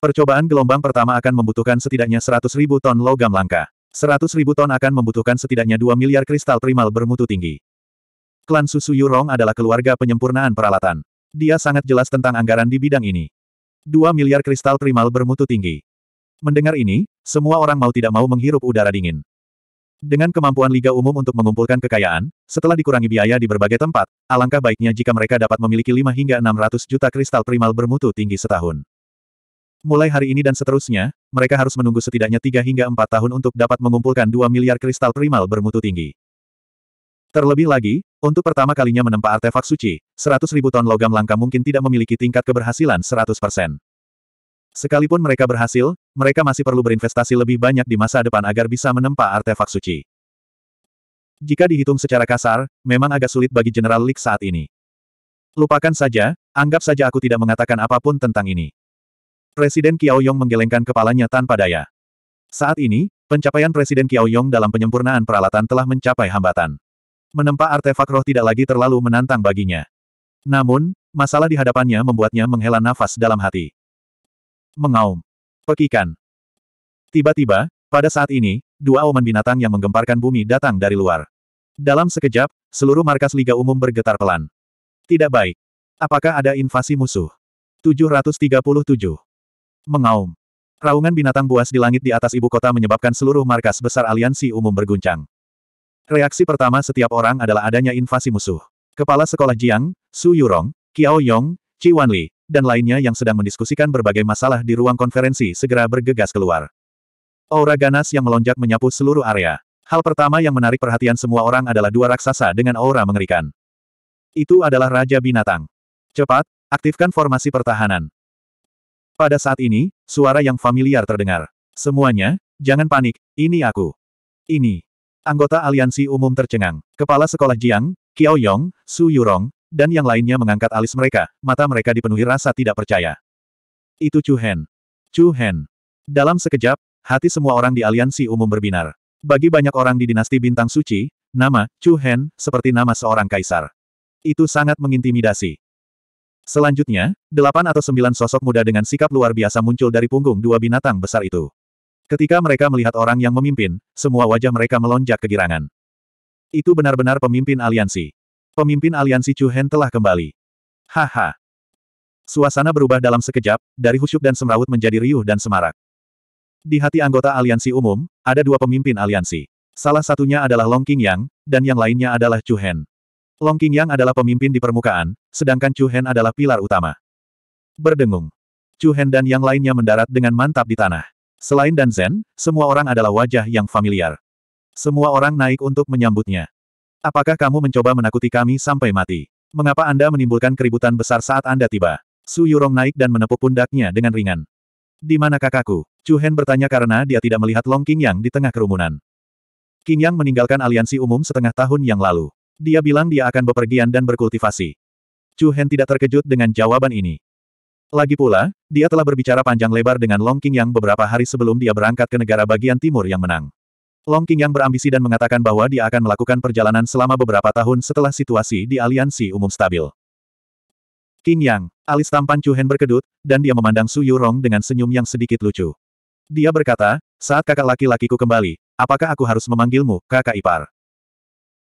Percobaan gelombang pertama akan membutuhkan setidaknya 100 ribu ton logam langka. 100 ribu ton akan membutuhkan setidaknya 2 miliar kristal primal bermutu tinggi. Klan Susu Yurong adalah keluarga penyempurnaan peralatan. Dia sangat jelas tentang anggaran di bidang ini. 2 miliar kristal primal bermutu tinggi. Mendengar ini, semua orang mau tidak mau menghirup udara dingin. Dengan kemampuan Liga Umum untuk mengumpulkan kekayaan, setelah dikurangi biaya di berbagai tempat, alangkah baiknya jika mereka dapat memiliki 5 hingga 600 juta kristal primal bermutu tinggi setahun. Mulai hari ini dan seterusnya, mereka harus menunggu setidaknya 3 hingga 4 tahun untuk dapat mengumpulkan 2 miliar kristal primal bermutu tinggi. Terlebih lagi, untuk pertama kalinya menempa artefak suci, 100 ribu ton logam langka mungkin tidak memiliki tingkat keberhasilan 100%. Sekalipun mereka berhasil, mereka masih perlu berinvestasi lebih banyak di masa depan agar bisa menempa artefak suci. Jika dihitung secara kasar, memang agak sulit bagi General League saat ini. Lupakan saja, anggap saja aku tidak mengatakan apapun tentang ini. Presiden Qiao Yong menggelengkan kepalanya tanpa daya. Saat ini, pencapaian Presiden Qiao Yong dalam penyempurnaan peralatan telah mencapai hambatan. Menempa artefak roh tidak lagi terlalu menantang baginya. Namun, masalah di hadapannya membuatnya menghela nafas dalam hati. Mengaum. Pekikan. Tiba-tiba, pada saat ini, dua oman binatang yang menggemparkan bumi datang dari luar. Dalam sekejap, seluruh markas Liga Umum bergetar pelan. Tidak baik. Apakah ada invasi musuh? 737. Mengaum. Raungan binatang buas di langit di atas ibu kota menyebabkan seluruh markas besar aliansi umum berguncang. Reaksi pertama setiap orang adalah adanya invasi musuh. Kepala Sekolah Jiang, Su Yurong, Kiao Yong, Chi Wanli, dan lainnya yang sedang mendiskusikan berbagai masalah di ruang konferensi segera bergegas keluar. Aura ganas yang melonjak menyapu seluruh area. Hal pertama yang menarik perhatian semua orang adalah dua raksasa dengan aura mengerikan. Itu adalah Raja Binatang. Cepat, aktifkan formasi pertahanan. Pada saat ini, suara yang familiar terdengar. Semuanya, jangan panik, ini aku. Ini. Anggota aliansi umum tercengang. Kepala sekolah Jiang, Kiao Yong, Su Yurong, dan yang lainnya mengangkat alis mereka, mata mereka dipenuhi rasa tidak percaya. Itu Chu Hen. Chu Hen. Dalam sekejap, hati semua orang di aliansi umum berbinar. Bagi banyak orang di dinasti bintang suci, nama Chu Hen seperti nama seorang kaisar. Itu sangat mengintimidasi. Selanjutnya, delapan atau sembilan sosok muda dengan sikap luar biasa muncul dari punggung dua binatang besar itu. Ketika mereka melihat orang yang memimpin, semua wajah mereka melonjak kegirangan. Itu benar-benar pemimpin aliansi. Pemimpin aliansi Chu Hen telah kembali. Haha. Suasana berubah dalam sekejap, dari husyuk dan semrawut menjadi riuh dan semarak. Di hati anggota aliansi umum, ada dua pemimpin aliansi. Salah satunya adalah Long King Yang, dan yang lainnya adalah Chu Hen. Long King Yang adalah pemimpin di permukaan, sedangkan Chu Hen adalah pilar utama. Berdengung. Chu Hen dan yang lainnya mendarat dengan mantap di tanah. Selain Dan Zen, semua orang adalah wajah yang familiar. Semua orang naik untuk menyambutnya. Apakah kamu mencoba menakuti kami sampai mati? Mengapa Anda menimbulkan keributan besar saat Anda tiba? Su Yurong naik dan menepuk pundaknya dengan ringan. Di mana kakakku? Chu Hen bertanya karena dia tidak melihat Long King Yang di tengah kerumunan. King Yang meninggalkan aliansi umum setengah tahun yang lalu. Dia bilang dia akan bepergian dan berkultivasi. Chu Hen tidak terkejut dengan jawaban ini. Lagi pula, dia telah berbicara panjang lebar dengan Long King Yang beberapa hari sebelum dia berangkat ke negara bagian timur yang menang. Long King yang berambisi dan mengatakan bahwa dia akan melakukan perjalanan selama beberapa tahun setelah situasi di aliansi umum stabil. King Yang, alis tampan Chu Hen berkedut, dan dia memandang Su Yurong dengan senyum yang sedikit lucu. Dia berkata, saat kakak laki-lakiku kembali, apakah aku harus memanggilmu, kakak ipar?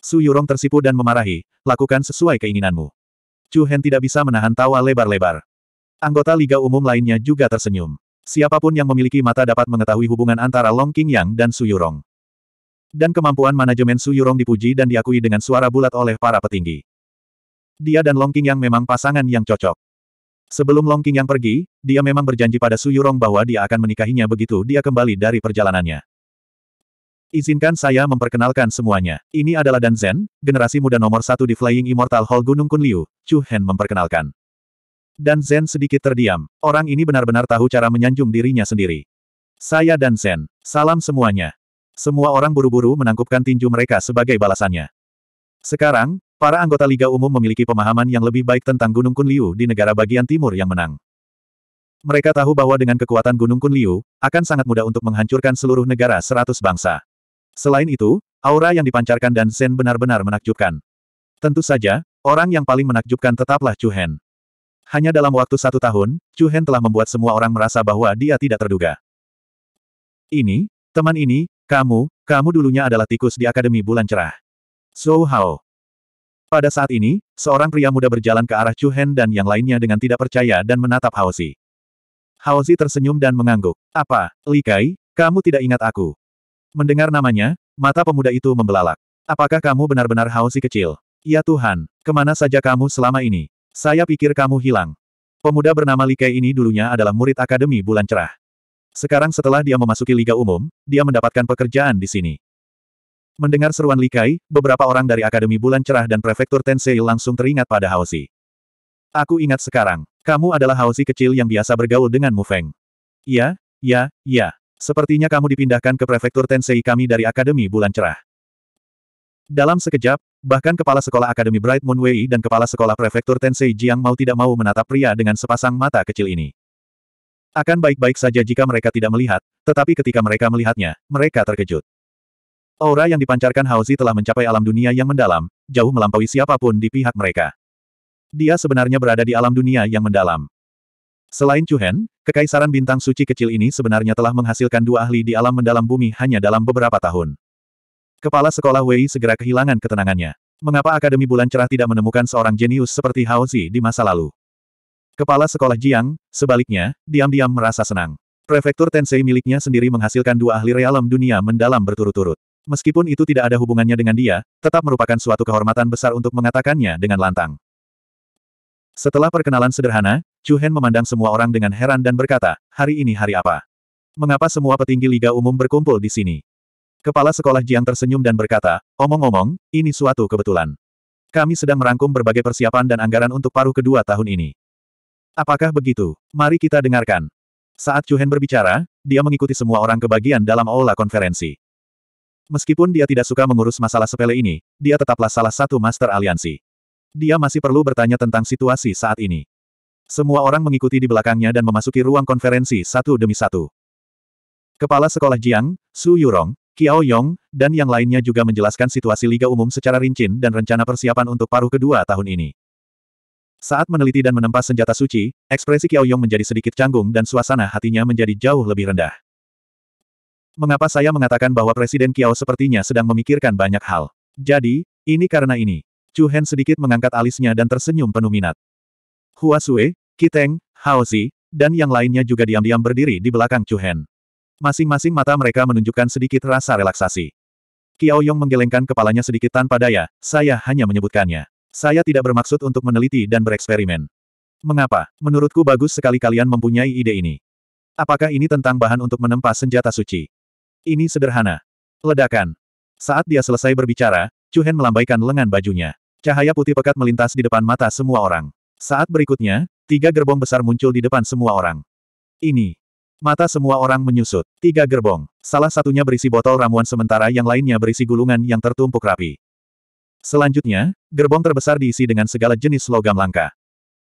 Su Yurong tersipu dan memarahi, lakukan sesuai keinginanmu. Chu Hen tidak bisa menahan tawa lebar-lebar. Anggota Liga Umum lainnya juga tersenyum. Siapapun yang memiliki mata dapat mengetahui hubungan antara Long King Yang dan Su Yurong. Dan kemampuan manajemen Su Yurong dipuji dan diakui dengan suara bulat oleh para petinggi. Dia dan Long King yang memang pasangan yang cocok. Sebelum Long King yang pergi, dia memang berjanji pada Su Yurong bahwa dia akan menikahinya begitu dia kembali dari perjalanannya. Izinkan saya memperkenalkan semuanya. Ini adalah Dan Zhen, generasi muda nomor satu di Flying Immortal Hall Gunung Kunliu, Chu Hen memperkenalkan. Dan Zhen sedikit terdiam. Orang ini benar-benar tahu cara menyanjung dirinya sendiri. Saya Dan Zhen. Salam semuanya. Semua orang buru-buru menangkupkan tinju mereka sebagai balasannya. Sekarang, para anggota Liga Umum memiliki pemahaman yang lebih baik tentang Gunung Kunliu di negara bagian timur yang menang. Mereka tahu bahwa dengan kekuatan Gunung Kunliu, akan sangat mudah untuk menghancurkan seluruh negara seratus bangsa. Selain itu, aura yang dipancarkan dan Zen benar-benar menakjubkan. Tentu saja, orang yang paling menakjubkan tetaplah Chu Hen. Hanya dalam waktu satu tahun, Chu Hen telah membuat semua orang merasa bahwa dia tidak terduga. Ini, teman ini, kamu, kamu dulunya adalah tikus di Akademi Bulan Cerah. So how? Pada saat ini, seorang pria muda berjalan ke arah Chu Hen dan yang lainnya dengan tidak percaya dan menatap Hao Zi. Hao Zi tersenyum dan mengangguk. Apa, Li Kai, kamu tidak ingat aku? Mendengar namanya, mata pemuda itu membelalak. Apakah kamu benar-benar Hao Zi kecil? Ya Tuhan, kemana saja kamu selama ini? Saya pikir kamu hilang. Pemuda bernama Li Kai ini dulunya adalah murid Akademi Bulan Cerah. Sekarang setelah dia memasuki Liga Umum, dia mendapatkan pekerjaan di sini. Mendengar seruan Likai, beberapa orang dari Akademi Bulan Cerah dan Prefektur Tensei langsung teringat pada Haozi. Aku ingat sekarang, kamu adalah Haozi kecil yang biasa bergaul dengan Mu Feng. Ya, ya, ya. Sepertinya kamu dipindahkan ke Prefektur Tensei kami dari Akademi Bulan Cerah. Dalam sekejap, bahkan Kepala Sekolah Akademi Bright Moon Wei dan Kepala Sekolah Prefektur Tensei Jiang mau tidak mau menatap pria dengan sepasang mata kecil ini. Akan baik-baik saja jika mereka tidak melihat, tetapi ketika mereka melihatnya, mereka terkejut. Aura yang dipancarkan Haozi telah mencapai alam dunia yang mendalam, jauh melampaui siapapun di pihak mereka. Dia sebenarnya berada di alam dunia yang mendalam. Selain Chuhen, kekaisaran bintang suci kecil ini sebenarnya telah menghasilkan dua ahli di alam mendalam bumi hanya dalam beberapa tahun. Kepala sekolah Wei segera kehilangan ketenangannya. Mengapa Akademi Bulan Cerah tidak menemukan seorang jenius seperti Haozi di masa lalu? Kepala sekolah Jiang, sebaliknya, diam-diam merasa senang. Prefektur Tensei miliknya sendiri menghasilkan dua ahli realem dunia mendalam berturut-turut. Meskipun itu tidak ada hubungannya dengan dia, tetap merupakan suatu kehormatan besar untuk mengatakannya dengan lantang. Setelah perkenalan sederhana, Chu Hen memandang semua orang dengan heran dan berkata, hari ini hari apa? Mengapa semua petinggi Liga Umum berkumpul di sini? Kepala sekolah Jiang tersenyum dan berkata, omong-omong, ini suatu kebetulan. Kami sedang merangkum berbagai persiapan dan anggaran untuk paruh kedua tahun ini. Apakah begitu? Mari kita dengarkan. Saat Chuhen berbicara, dia mengikuti semua orang ke bagian dalam aula konferensi. Meskipun dia tidak suka mengurus masalah sepele ini, dia tetaplah salah satu master aliansi. Dia masih perlu bertanya tentang situasi saat ini. Semua orang mengikuti di belakangnya dan memasuki ruang konferensi satu demi satu. Kepala sekolah Jiang, Su Yurong, Kiao Yong, dan yang lainnya juga menjelaskan situasi Liga Umum secara rinci dan rencana persiapan untuk paruh kedua tahun ini. Saat meneliti dan menempa senjata suci, ekspresi Kiao Yong menjadi sedikit canggung dan suasana hatinya menjadi jauh lebih rendah. Mengapa saya mengatakan bahwa Presiden Kiao sepertinya sedang memikirkan banyak hal? Jadi, ini karena ini. Chu Hen sedikit mengangkat alisnya dan tersenyum penuh minat. Hua Sui, Kiteng, Haozi, dan yang lainnya juga diam-diam berdiri di belakang Chu Hen. Masing-masing mata mereka menunjukkan sedikit rasa relaksasi. Kiao Yong menggelengkan kepalanya sedikit tanpa daya, saya hanya menyebutkannya. Saya tidak bermaksud untuk meneliti dan bereksperimen. Mengapa? Menurutku bagus sekali kalian mempunyai ide ini. Apakah ini tentang bahan untuk menempa senjata suci? Ini sederhana. Ledakan. Saat dia selesai berbicara, Cuhen melambaikan lengan bajunya. Cahaya putih pekat melintas di depan mata semua orang. Saat berikutnya, tiga gerbong besar muncul di depan semua orang. Ini. Mata semua orang menyusut. Tiga gerbong. Salah satunya berisi botol ramuan sementara yang lainnya berisi gulungan yang tertumpuk rapi. Selanjutnya, gerbong terbesar diisi dengan segala jenis logam langka.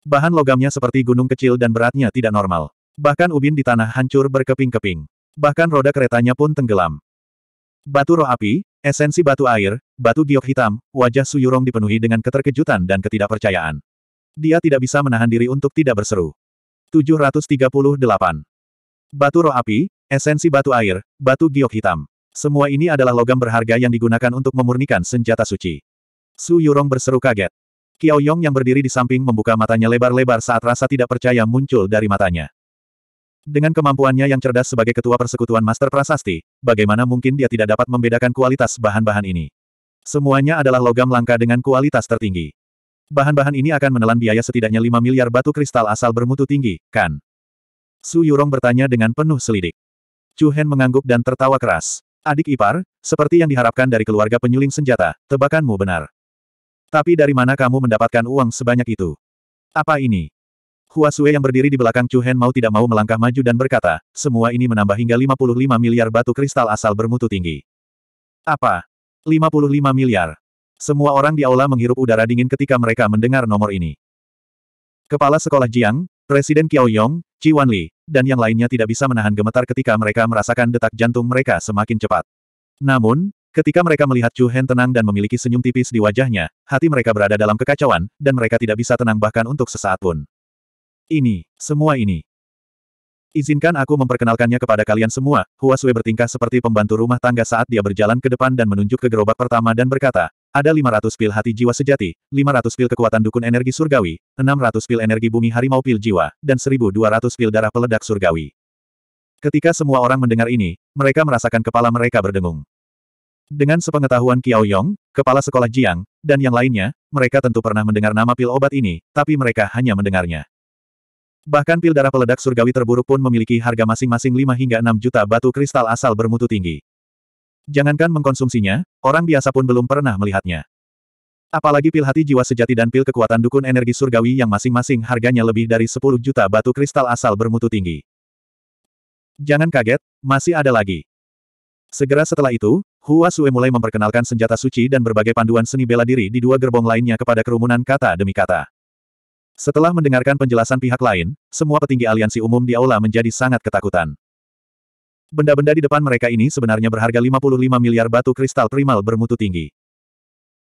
Bahan logamnya seperti gunung kecil dan beratnya tidak normal. Bahkan ubin di tanah hancur berkeping-keping. Bahkan roda keretanya pun tenggelam. Batu roh api, esensi batu air, batu giok hitam, wajah Suyurong dipenuhi dengan keterkejutan dan ketidakpercayaan. Dia tidak bisa menahan diri untuk tidak berseru. 738. Batu roh api, esensi batu air, batu giok hitam. Semua ini adalah logam berharga yang digunakan untuk memurnikan senjata suci. Su Yurong berseru kaget. Qiao Yong yang berdiri di samping membuka matanya lebar-lebar saat rasa tidak percaya muncul dari matanya. Dengan kemampuannya yang cerdas sebagai ketua persekutuan Master Prasasti, bagaimana mungkin dia tidak dapat membedakan kualitas bahan-bahan ini? Semuanya adalah logam langka dengan kualitas tertinggi. Bahan-bahan ini akan menelan biaya setidaknya 5 miliar batu kristal asal bermutu tinggi, kan? Su Yurong bertanya dengan penuh selidik. Chu Hen mengangguk dan tertawa keras. Adik ipar, seperti yang diharapkan dari keluarga penyuling senjata, tebakanmu benar. Tapi dari mana kamu mendapatkan uang sebanyak itu? Apa ini? Hua Sue yang berdiri di belakang Chu Hen mau tidak mau melangkah maju dan berkata, semua ini menambah hingga 55 miliar batu kristal asal bermutu tinggi. Apa? 55 miliar. Semua orang di aula menghirup udara dingin ketika mereka mendengar nomor ini. Kepala sekolah Jiang, Presiden Qiao Yong, Chi Wan Li, dan yang lainnya tidak bisa menahan gemetar ketika mereka merasakan detak jantung mereka semakin cepat. Namun, Ketika mereka melihat Chu Hen tenang dan memiliki senyum tipis di wajahnya, hati mereka berada dalam kekacauan, dan mereka tidak bisa tenang bahkan untuk sesaat pun. Ini, semua ini. Izinkan aku memperkenalkannya kepada kalian semua, Hua Sui bertingkah seperti pembantu rumah tangga saat dia berjalan ke depan dan menunjuk ke gerobak pertama dan berkata, ada 500 pil hati jiwa sejati, 500 pil kekuatan dukun energi surgawi, 600 pil energi bumi harimau pil jiwa, dan 1200 pil darah peledak surgawi. Ketika semua orang mendengar ini, mereka merasakan kepala mereka berdengung. Dengan sepengetahuan Kiao Yong, kepala sekolah Jiang, dan yang lainnya, mereka tentu pernah mendengar nama pil obat ini, tapi mereka hanya mendengarnya. Bahkan pil darah peledak surgawi terburuk pun memiliki harga masing-masing 5 hingga 6 juta batu kristal asal bermutu tinggi. Jangankan mengkonsumsinya, orang biasa pun belum pernah melihatnya. Apalagi pil hati jiwa sejati dan pil kekuatan dukun energi surgawi yang masing-masing harganya lebih dari 10 juta batu kristal asal bermutu tinggi. Jangan kaget, masih ada lagi. Segera setelah itu, Hua Sue mulai memperkenalkan senjata suci dan berbagai panduan seni bela diri di dua gerbong lainnya kepada kerumunan kata demi kata. Setelah mendengarkan penjelasan pihak lain, semua petinggi aliansi umum di aula menjadi sangat ketakutan. Benda-benda di depan mereka ini sebenarnya berharga 55 miliar batu kristal primal bermutu tinggi.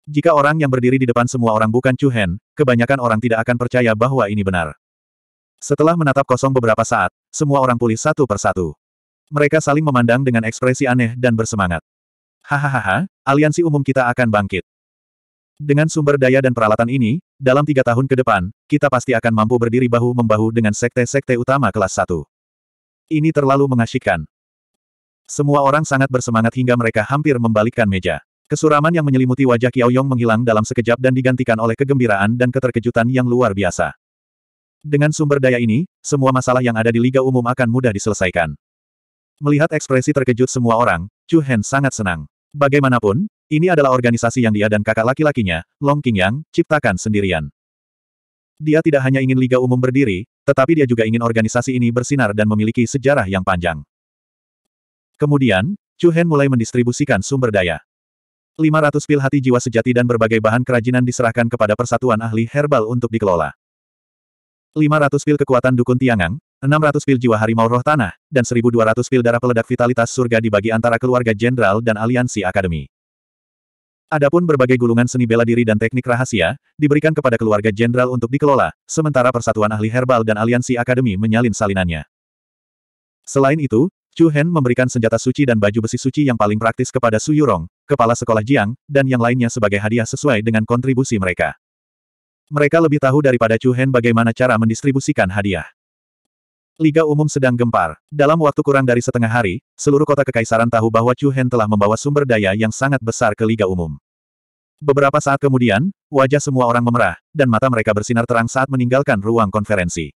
Jika orang yang berdiri di depan semua orang bukan Chuhen, kebanyakan orang tidak akan percaya bahwa ini benar. Setelah menatap kosong beberapa saat, semua orang pulih satu persatu. Mereka saling memandang dengan ekspresi aneh dan bersemangat. Hahaha, aliansi umum kita akan bangkit. Dengan sumber daya dan peralatan ini, dalam tiga tahun ke depan, kita pasti akan mampu berdiri bahu-membahu dengan sekte-sekte utama kelas 1. Ini terlalu mengasyikkan. Semua orang sangat bersemangat hingga mereka hampir membalikkan meja. Kesuraman yang menyelimuti wajah Kiao Yong menghilang dalam sekejap dan digantikan oleh kegembiraan dan keterkejutan yang luar biasa. Dengan sumber daya ini, semua masalah yang ada di Liga Umum akan mudah diselesaikan. Melihat ekspresi terkejut semua orang, Chu Hen sangat senang. Bagaimanapun, ini adalah organisasi yang dia dan kakak laki-lakinya, Long King Yang, ciptakan sendirian. Dia tidak hanya ingin Liga Umum berdiri, tetapi dia juga ingin organisasi ini bersinar dan memiliki sejarah yang panjang. Kemudian, Chu Hen mulai mendistribusikan sumber daya. 500 pil hati jiwa sejati dan berbagai bahan kerajinan diserahkan kepada persatuan ahli herbal untuk dikelola. 500 pil kekuatan dukun Tiangang, 600 pil jiwa harimau roh tanah, dan 1200 pil darah peledak vitalitas surga dibagi antara keluarga jenderal dan aliansi akademi. Adapun berbagai gulungan seni bela diri dan teknik rahasia, diberikan kepada keluarga jenderal untuk dikelola, sementara persatuan ahli herbal dan aliansi akademi menyalin salinannya. Selain itu, Chu Hen memberikan senjata suci dan baju besi suci yang paling praktis kepada Su Yurong, kepala sekolah Jiang, dan yang lainnya sebagai hadiah sesuai dengan kontribusi mereka. Mereka lebih tahu daripada Chu Hen bagaimana cara mendistribusikan hadiah. Liga Umum sedang gempar. Dalam waktu kurang dari setengah hari, seluruh kota kekaisaran tahu bahwa Chu Hen telah membawa sumber daya yang sangat besar ke Liga Umum. Beberapa saat kemudian, wajah semua orang memerah, dan mata mereka bersinar terang saat meninggalkan ruang konferensi.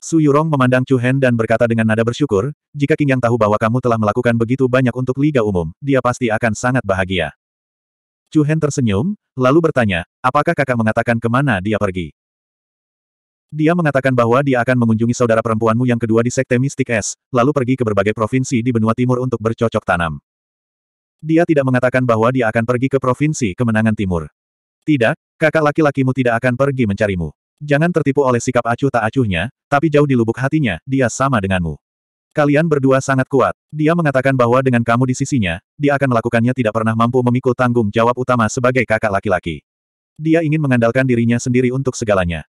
Su Yurong memandang Chu Hen dan berkata dengan nada bersyukur, jika King Yang tahu bahwa kamu telah melakukan begitu banyak untuk Liga Umum, dia pasti akan sangat bahagia. Chu Hen tersenyum, lalu bertanya, apakah kakak mengatakan kemana dia pergi? Dia mengatakan bahwa dia akan mengunjungi saudara perempuanmu yang kedua di Sekte Mistik Es, lalu pergi ke berbagai provinsi di benua timur untuk bercocok tanam. Dia tidak mengatakan bahwa dia akan pergi ke provinsi kemenangan timur. Tidak, kakak laki-lakimu tidak akan pergi mencarimu. Jangan tertipu oleh sikap acuh tak acuhnya, tapi jauh di lubuk hatinya, dia sama denganmu. Kalian berdua sangat kuat. Dia mengatakan bahwa dengan kamu di sisinya, dia akan melakukannya tidak pernah mampu memikul tanggung jawab utama sebagai kakak laki-laki. Dia ingin mengandalkan dirinya sendiri untuk segalanya.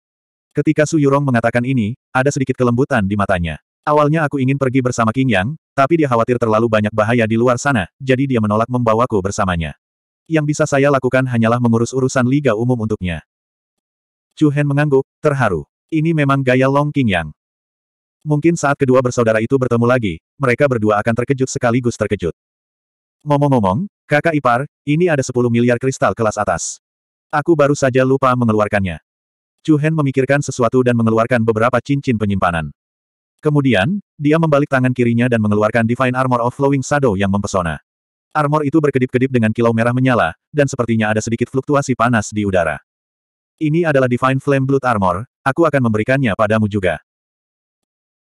Ketika Su Yurong mengatakan ini, ada sedikit kelembutan di matanya. Awalnya aku ingin pergi bersama King Yang, tapi dia khawatir terlalu banyak bahaya di luar sana, jadi dia menolak membawaku bersamanya. Yang bisa saya lakukan hanyalah mengurus urusan Liga Umum untuknya. Chu Hen mengangguk, terharu. Ini memang gaya Long King Yang. Mungkin saat kedua bersaudara itu bertemu lagi, mereka berdua akan terkejut sekaligus terkejut. Ngomong-ngomong, kakak ipar, ini ada 10 miliar kristal kelas atas. Aku baru saja lupa mengeluarkannya. Chu Hen memikirkan sesuatu dan mengeluarkan beberapa cincin penyimpanan. Kemudian, dia membalik tangan kirinya dan mengeluarkan Divine Armor of Flowing Shadow yang mempesona. Armor itu berkedip-kedip dengan kilau merah menyala, dan sepertinya ada sedikit fluktuasi panas di udara. Ini adalah Divine Flame Blood Armor, aku akan memberikannya padamu juga.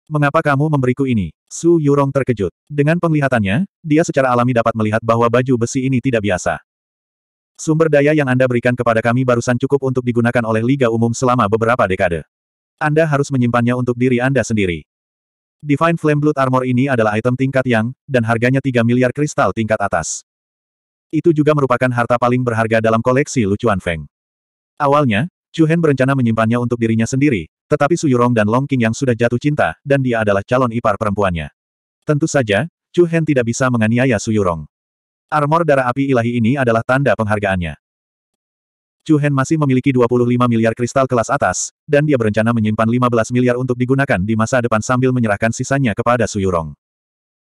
Mengapa kamu memberiku ini? Su Yurong terkejut. Dengan penglihatannya, dia secara alami dapat melihat bahwa baju besi ini tidak biasa. Sumber daya yang Anda berikan kepada kami barusan cukup untuk digunakan oleh Liga Umum selama beberapa dekade. Anda harus menyimpannya untuk diri Anda sendiri. Divine Flame Blood Armor ini adalah item tingkat yang, dan harganya 3 miliar kristal tingkat atas. Itu juga merupakan harta paling berharga dalam koleksi lucuan Feng. Awalnya, Chu Hen berencana menyimpannya untuk dirinya sendiri, tetapi Su Yurong dan Long King yang sudah jatuh cinta, dan dia adalah calon ipar perempuannya. Tentu saja, Chu Hen tidak bisa menganiaya Su Yurong. Armor darah api ilahi ini adalah tanda penghargaannya. Chu Hen masih memiliki 25 miliar kristal kelas atas, dan dia berencana menyimpan 15 miliar untuk digunakan di masa depan sambil menyerahkan sisanya kepada Su Yurong.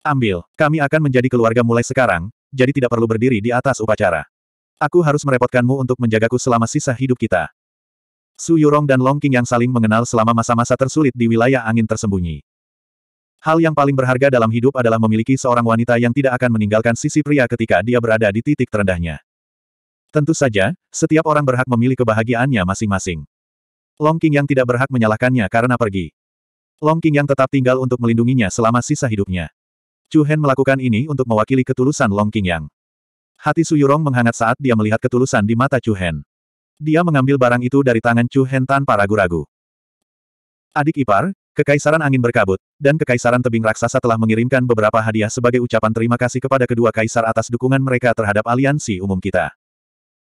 Ambil, kami akan menjadi keluarga mulai sekarang, jadi tidak perlu berdiri di atas upacara. Aku harus merepotkanmu untuk menjagaku selama sisa hidup kita. Su Yurong dan Long King yang saling mengenal selama masa-masa tersulit di wilayah angin tersembunyi. Hal yang paling berharga dalam hidup adalah memiliki seorang wanita yang tidak akan meninggalkan sisi pria ketika dia berada di titik terendahnya. Tentu saja, setiap orang berhak memilih kebahagiaannya masing-masing. Long King yang tidak berhak menyalahkannya karena pergi. Long King yang tetap tinggal untuk melindunginya selama sisa hidupnya. Chu Hen melakukan ini untuk mewakili ketulusan Long King yang. Hati Su Yurong menghangat saat dia melihat ketulusan di mata Chu Hen. Dia mengambil barang itu dari tangan Chu Hen tanpa ragu-ragu. Adik ipar, Kekaisaran Angin Berkabut, dan Kekaisaran Tebing Raksasa telah mengirimkan beberapa hadiah sebagai ucapan terima kasih kepada kedua kaisar atas dukungan mereka terhadap aliansi umum kita.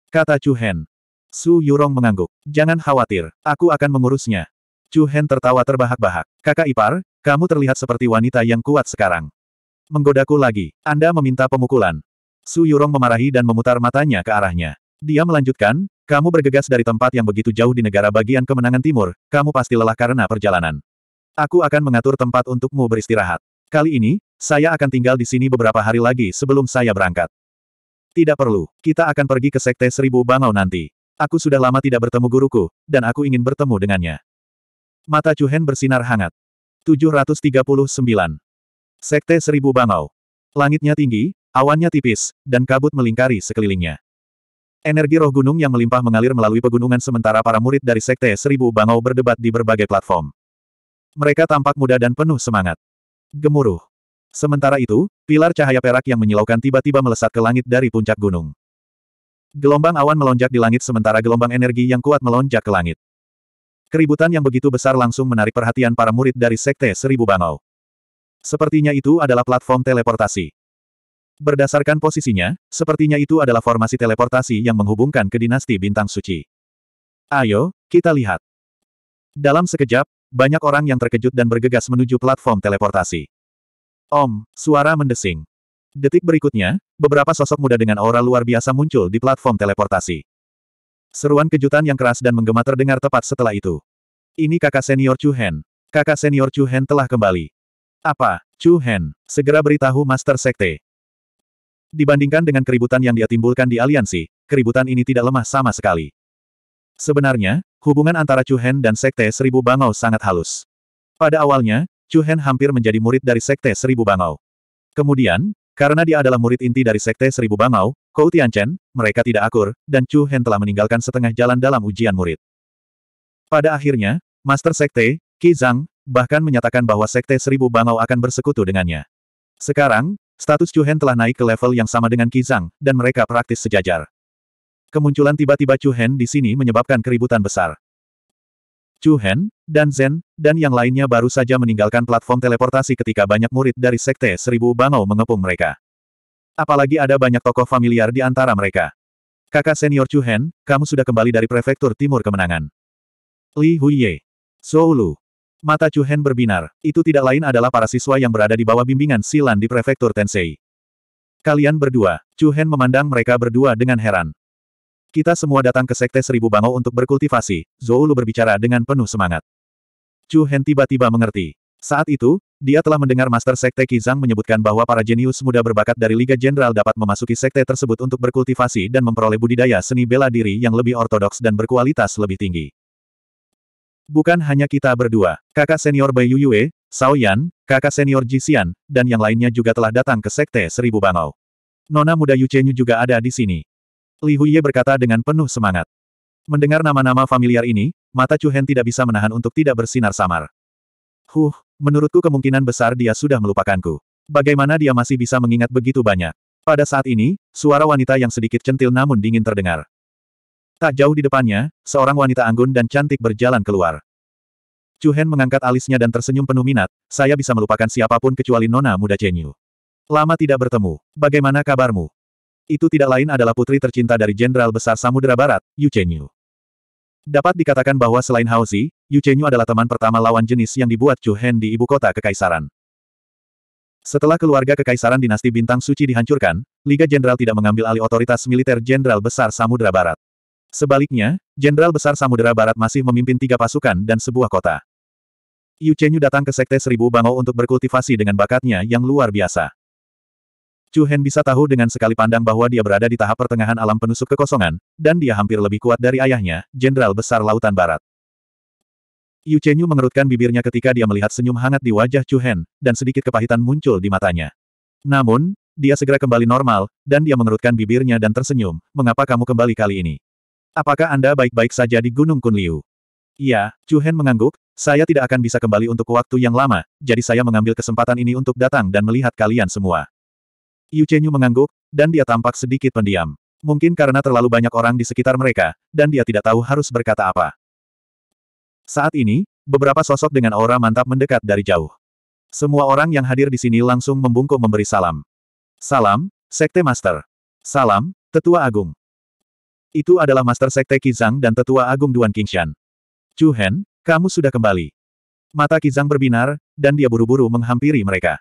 Kata Chu Hen. Su Yurong mengangguk. Jangan khawatir, aku akan mengurusnya. Chu Hen tertawa terbahak-bahak. Kakak Ipar, kamu terlihat seperti wanita yang kuat sekarang. Menggodaku lagi. Anda meminta pemukulan. Su Yurong memarahi dan memutar matanya ke arahnya. Dia melanjutkan, kamu bergegas dari tempat yang begitu jauh di negara bagian kemenangan timur, kamu pasti lelah karena perjalanan. Aku akan mengatur tempat untukmu beristirahat. Kali ini, saya akan tinggal di sini beberapa hari lagi sebelum saya berangkat. Tidak perlu, kita akan pergi ke Sekte Seribu Bangau nanti. Aku sudah lama tidak bertemu guruku, dan aku ingin bertemu dengannya. Mata Cuhen bersinar hangat. 739. Sekte Seribu Bangau. Langitnya tinggi, awannya tipis, dan kabut melingkari sekelilingnya. Energi roh gunung yang melimpah mengalir melalui pegunungan sementara para murid dari Sekte Seribu Bangau berdebat di berbagai platform. Mereka tampak muda dan penuh semangat. Gemuruh. Sementara itu, pilar cahaya perak yang menyilaukan tiba-tiba melesat ke langit dari puncak gunung. Gelombang awan melonjak di langit sementara gelombang energi yang kuat melonjak ke langit. Keributan yang begitu besar langsung menarik perhatian para murid dari Sekte Seribu Bangau. Sepertinya itu adalah platform teleportasi. Berdasarkan posisinya, sepertinya itu adalah formasi teleportasi yang menghubungkan ke dinasti Bintang Suci. Ayo, kita lihat. Dalam sekejap, banyak orang yang terkejut dan bergegas menuju platform teleportasi. Om, suara mendesing. Detik berikutnya, beberapa sosok muda dengan aura luar biasa muncul di platform teleportasi. Seruan kejutan yang keras dan menggema terdengar tepat setelah itu. Ini kakak senior Chu Hen. Kakak senior Chu Hen telah kembali. Apa, Chu Hen, segera beritahu Master Sekte. Dibandingkan dengan keributan yang dia timbulkan di aliansi, keributan ini tidak lemah sama sekali. Sebenarnya, Hubungan antara Chu Hen dan Sekte Seribu Bangau sangat halus. Pada awalnya, Chu Hen hampir menjadi murid dari Sekte Seribu Bangau. Kemudian, karena dia adalah murid inti dari Sekte Seribu Bangau, Kou Tianchen, mereka tidak akur, dan Chu Hen telah meninggalkan setengah jalan dalam ujian murid. Pada akhirnya, Master Sekte, Qi Zhang, bahkan menyatakan bahwa Sekte Seribu Bangau akan bersekutu dengannya. Sekarang, status Chu Hen telah naik ke level yang sama dengan Qi Zhang, dan mereka praktis sejajar. Kemunculan tiba-tiba Chu Hen di sini menyebabkan keributan besar. Chu Hen, dan Zen, dan yang lainnya baru saja meninggalkan platform teleportasi ketika banyak murid dari Sekte Seribu Bangau mengepung mereka. Apalagi ada banyak tokoh familiar di antara mereka. Kakak senior Chu Hen, kamu sudah kembali dari Prefektur Timur Kemenangan. Li Huiye. Soulu. Mata Chu Hen berbinar. Itu tidak lain adalah para siswa yang berada di bawah bimbingan Silan di Prefektur Tensei. Kalian berdua, Chu Hen memandang mereka berdua dengan heran. Kita semua datang ke Sekte Seribu Bangau untuk berkultivasi, Zhou Lu berbicara dengan penuh semangat. Chu Hen tiba-tiba mengerti. Saat itu, dia telah mendengar Master Sekte Kizang menyebutkan bahwa para jenius muda berbakat dari Liga Jenderal dapat memasuki sekte tersebut untuk berkultivasi dan memperoleh budidaya seni bela diri yang lebih ortodoks dan berkualitas lebih tinggi. Bukan hanya kita berdua, kakak senior Bai Yuyue, Sao Yan, kakak senior Jixian, dan yang lainnya juga telah datang ke Sekte Seribu Bangau. Nona muda Yu Chenyu juga ada di sini. Li Huiye berkata dengan penuh semangat. Mendengar nama-nama familiar ini, mata Chu Hen tidak bisa menahan untuk tidak bersinar samar. Huh, menurutku kemungkinan besar dia sudah melupakanku. Bagaimana dia masih bisa mengingat begitu banyak? Pada saat ini, suara wanita yang sedikit centil namun dingin terdengar. Tak jauh di depannya, seorang wanita anggun dan cantik berjalan keluar. Chu Hen mengangkat alisnya dan tersenyum penuh minat, saya bisa melupakan siapapun kecuali nona muda Chen Yu. Lama tidak bertemu, bagaimana kabarmu? Itu tidak lain adalah putri tercinta dari Jenderal Besar Samudera Barat, Yu Chenyu. Dapat dikatakan bahwa selain Haozi, Yu Chenyu adalah teman pertama lawan jenis yang dibuat Chu Hen di ibu kota Kekaisaran. Setelah keluarga Kekaisaran Dinasti Bintang Suci dihancurkan, Liga Jenderal tidak mengambil alih otoritas militer Jenderal Besar Samudera Barat. Sebaliknya, Jenderal Besar Samudera Barat masih memimpin tiga pasukan dan sebuah kota. Yu Chenyu datang ke Sekte Seribu Bangau untuk berkultivasi dengan bakatnya yang luar biasa. Chu Hen bisa tahu dengan sekali pandang bahwa dia berada di tahap pertengahan alam penusuk kekosongan, dan dia hampir lebih kuat dari ayahnya, Jenderal Besar Lautan Barat. Yu Chenyu mengerutkan bibirnya ketika dia melihat senyum hangat di wajah Chu Hen, dan sedikit kepahitan muncul di matanya. Namun, dia segera kembali normal, dan dia mengerutkan bibirnya dan tersenyum, mengapa kamu kembali kali ini? Apakah Anda baik-baik saja di Gunung Kunliu? Iya, Chu Hen mengangguk, saya tidak akan bisa kembali untuk waktu yang lama, jadi saya mengambil kesempatan ini untuk datang dan melihat kalian semua. Yu Chenyu mengangguk, dan dia tampak sedikit pendiam. Mungkin karena terlalu banyak orang di sekitar mereka, dan dia tidak tahu harus berkata apa. Saat ini, beberapa sosok dengan aura mantap mendekat dari jauh. Semua orang yang hadir di sini langsung membungkuk memberi salam. Salam, Sekte Master. Salam, Tetua Agung. Itu adalah Master Sekte Kizang dan Tetua Agung Duan Kingshan. Chu Hen, kamu sudah kembali. Mata Kizang berbinar, dan dia buru-buru menghampiri mereka.